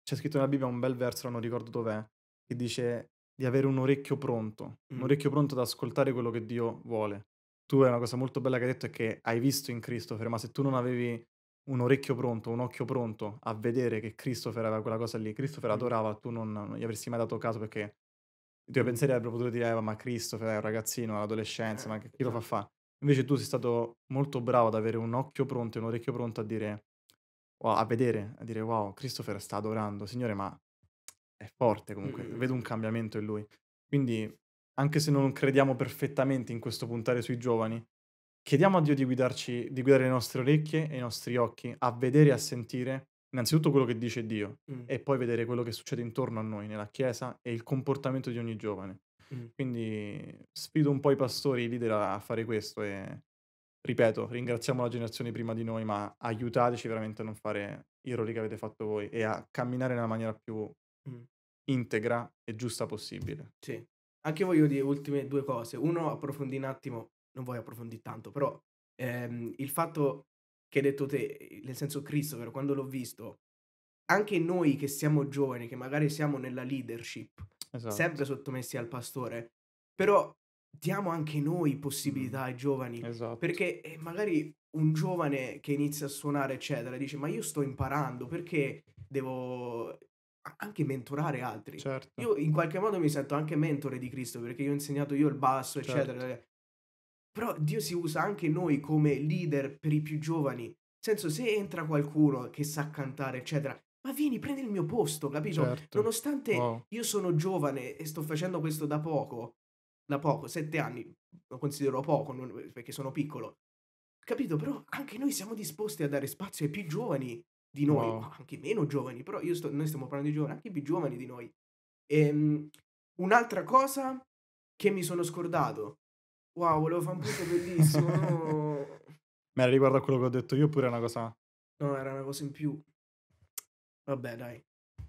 c'è scritto nella Bibbia un bel verso, non ricordo dov'è, che dice di avere un orecchio pronto, mm. un orecchio pronto ad ascoltare quello che Dio vuole. Tu hai una cosa molto bella che hai detto è che hai visto in Christopher, ma se tu non avevi un orecchio pronto, un occhio pronto a vedere che Christopher aveva quella cosa lì, Christopher mm. adorava, tu non, non gli avresti mai dato caso perché i tuoi pensieri avrebbero potuto dire, eh, ma Christopher è un ragazzino, all'adolescenza, ma eh, chi lo fa esatto. fa? Invece tu sei stato molto bravo ad avere un occhio pronto e un orecchio pronto a dire, wow, a vedere, a dire, wow, Christopher sta adorando, signore, ma è forte comunque, mm. vedo un cambiamento in lui. Quindi, anche se non crediamo perfettamente in questo puntare sui giovani, chiediamo a Dio di guidarci, di guidare le nostre orecchie e i nostri occhi a vedere e a sentire innanzitutto quello che dice Dio mm. e poi vedere quello che succede intorno a noi nella Chiesa e il comportamento di ogni giovane. Mm. Quindi sfido un po' i pastori, i leader a fare questo e ripeto, ringraziamo la generazione prima di noi, ma aiutateci veramente a non fare gli errori che avete fatto voi e a camminare nella maniera più integra e giusta possibile. Sì. Anche voglio dire ultime due cose. Uno, approfondi un attimo, non voglio approfondire tanto, però ehm, il fatto che hai detto te, nel senso Christopher, quando l'ho visto, anche noi che siamo giovani, che magari siamo nella leadership, esatto. sempre sottomessi al pastore, però diamo anche noi possibilità ai giovani, esatto. perché eh, magari un giovane che inizia a suonare, eccetera, dice ma io sto imparando perché devo anche mentorare altri. Certo. Io in qualche modo mi sento anche mentore di Cristo perché io ho insegnato io il basso, certo. eccetera. Però Dio si usa anche noi come leader per i più giovani. Nel senso, se entra qualcuno che sa cantare, eccetera, ma vieni, prendi il mio posto, capito? Certo. Nonostante wow. io sono giovane e sto facendo questo da poco, da poco, sette anni, lo considero poco non, perché sono piccolo, capito? Però anche noi siamo disposti a dare spazio ai più giovani di noi, wow. anche meno giovani, però io sto, noi stiamo parlando di giovani, anche più giovani di noi. E, ehm, un'altra cosa che mi sono scordato. Wow, volevo fare un punto bellissimo. no. (laughs) Ma riguardo a quello che ho detto io oppure è una cosa... No, era una cosa in più. Vabbè, dai.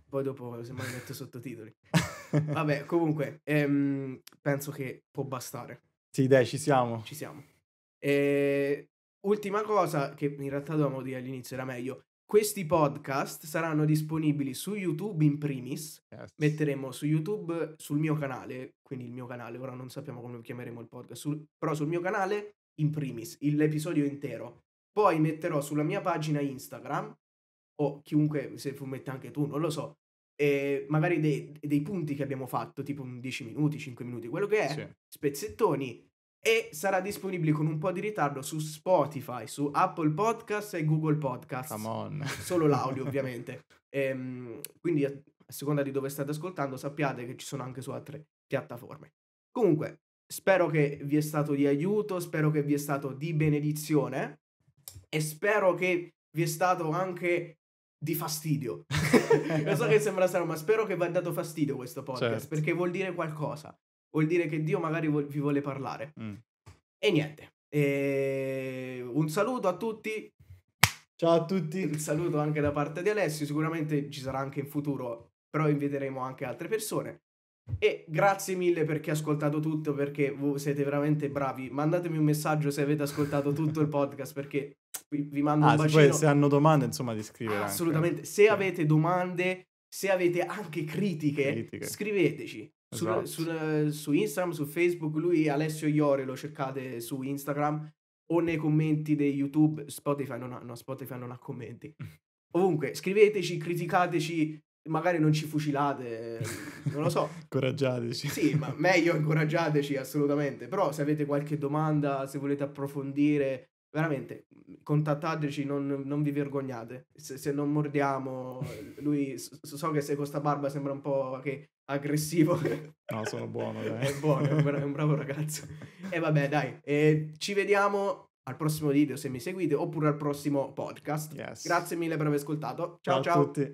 Poi dopo se mai metto sottotitoli. (laughs) Vabbè, comunque, ehm, penso che può bastare. Sì, dai, ci siamo. Ci siamo. E... Ehm, ultima cosa che in realtà dovevamo dire all'inizio era meglio. Questi podcast saranno disponibili su YouTube in primis. Yes. Metteremo su YouTube, sul mio canale, quindi il mio canale, ora non sappiamo come chiameremo il podcast, sul, però sul mio canale in primis, l'episodio intero. Poi metterò sulla mia pagina Instagram, o chiunque, se metti anche tu, non lo so, eh, magari dei, dei, punti che abbiamo fatto, tipo 10 minuti, 5 minuti, quello che è, sì. spezzettoni e sarà disponibile con un po' di ritardo su Spotify, su Apple Podcast e Google Podcast. (laughs) Solo l'audio, ovviamente. Ehm, quindi a seconda di dove state ascoltando, sappiate che ci sono anche su altre piattaforme. Comunque, spero che vi è stato di aiuto, spero che vi è stato di benedizione e spero che vi è stato anche di fastidio. (laughs) Lo so che sembra strano, ma spero che vi ha dato fastidio questo podcast certo. perché vuol dire qualcosa vuol dire che Dio magari vo- vi vuole parlare. Mm. E niente, e... Ehm, un saluto a tutti. Ciao a tutti. Un saluto anche da parte di Alessio, sicuramente ci sarà anche in futuro, però inviteremo anche altre persone. E grazie mille per chi ha ascoltato tutto, perché siete veramente bravi. Mandatemi un messaggio se avete ascoltato tutto il podcast, perché vi mando ah, un bacino. Poi se hanno domande, insomma, di scrivere. Ah, assolutamente. Se sì. avete domande, se avete anche critiche, critiche, scriveteci su, esatto. su, su, Instagram, su Facebook, lui Alessio Iore lo cercate su Instagram o nei commenti di YouTube, Spotify non ha, no, Spotify non ha commenti. (laughs) Ovunque, scriveteci, criticateci, magari non ci fucilate, non lo so. (laughs) incoraggiateci. Sì, ma (laughs) meglio incoraggiateci assolutamente, però se avete qualche domanda, se volete approfondire, veramente contattateci, non, non vi vergognate. Se, se, non mordiamo, lui so che se con sta barba sembra un po' che aggressivo. No, sono buono, (laughs) dai. è buono, è un, bravo, è un bravo ragazzo. E vabbè, dai, e ci vediamo al prossimo video se mi seguite oppure al prossimo podcast. Yes. Grazie mille per aver ascoltato. Ciao ciao. ciao. A tutti.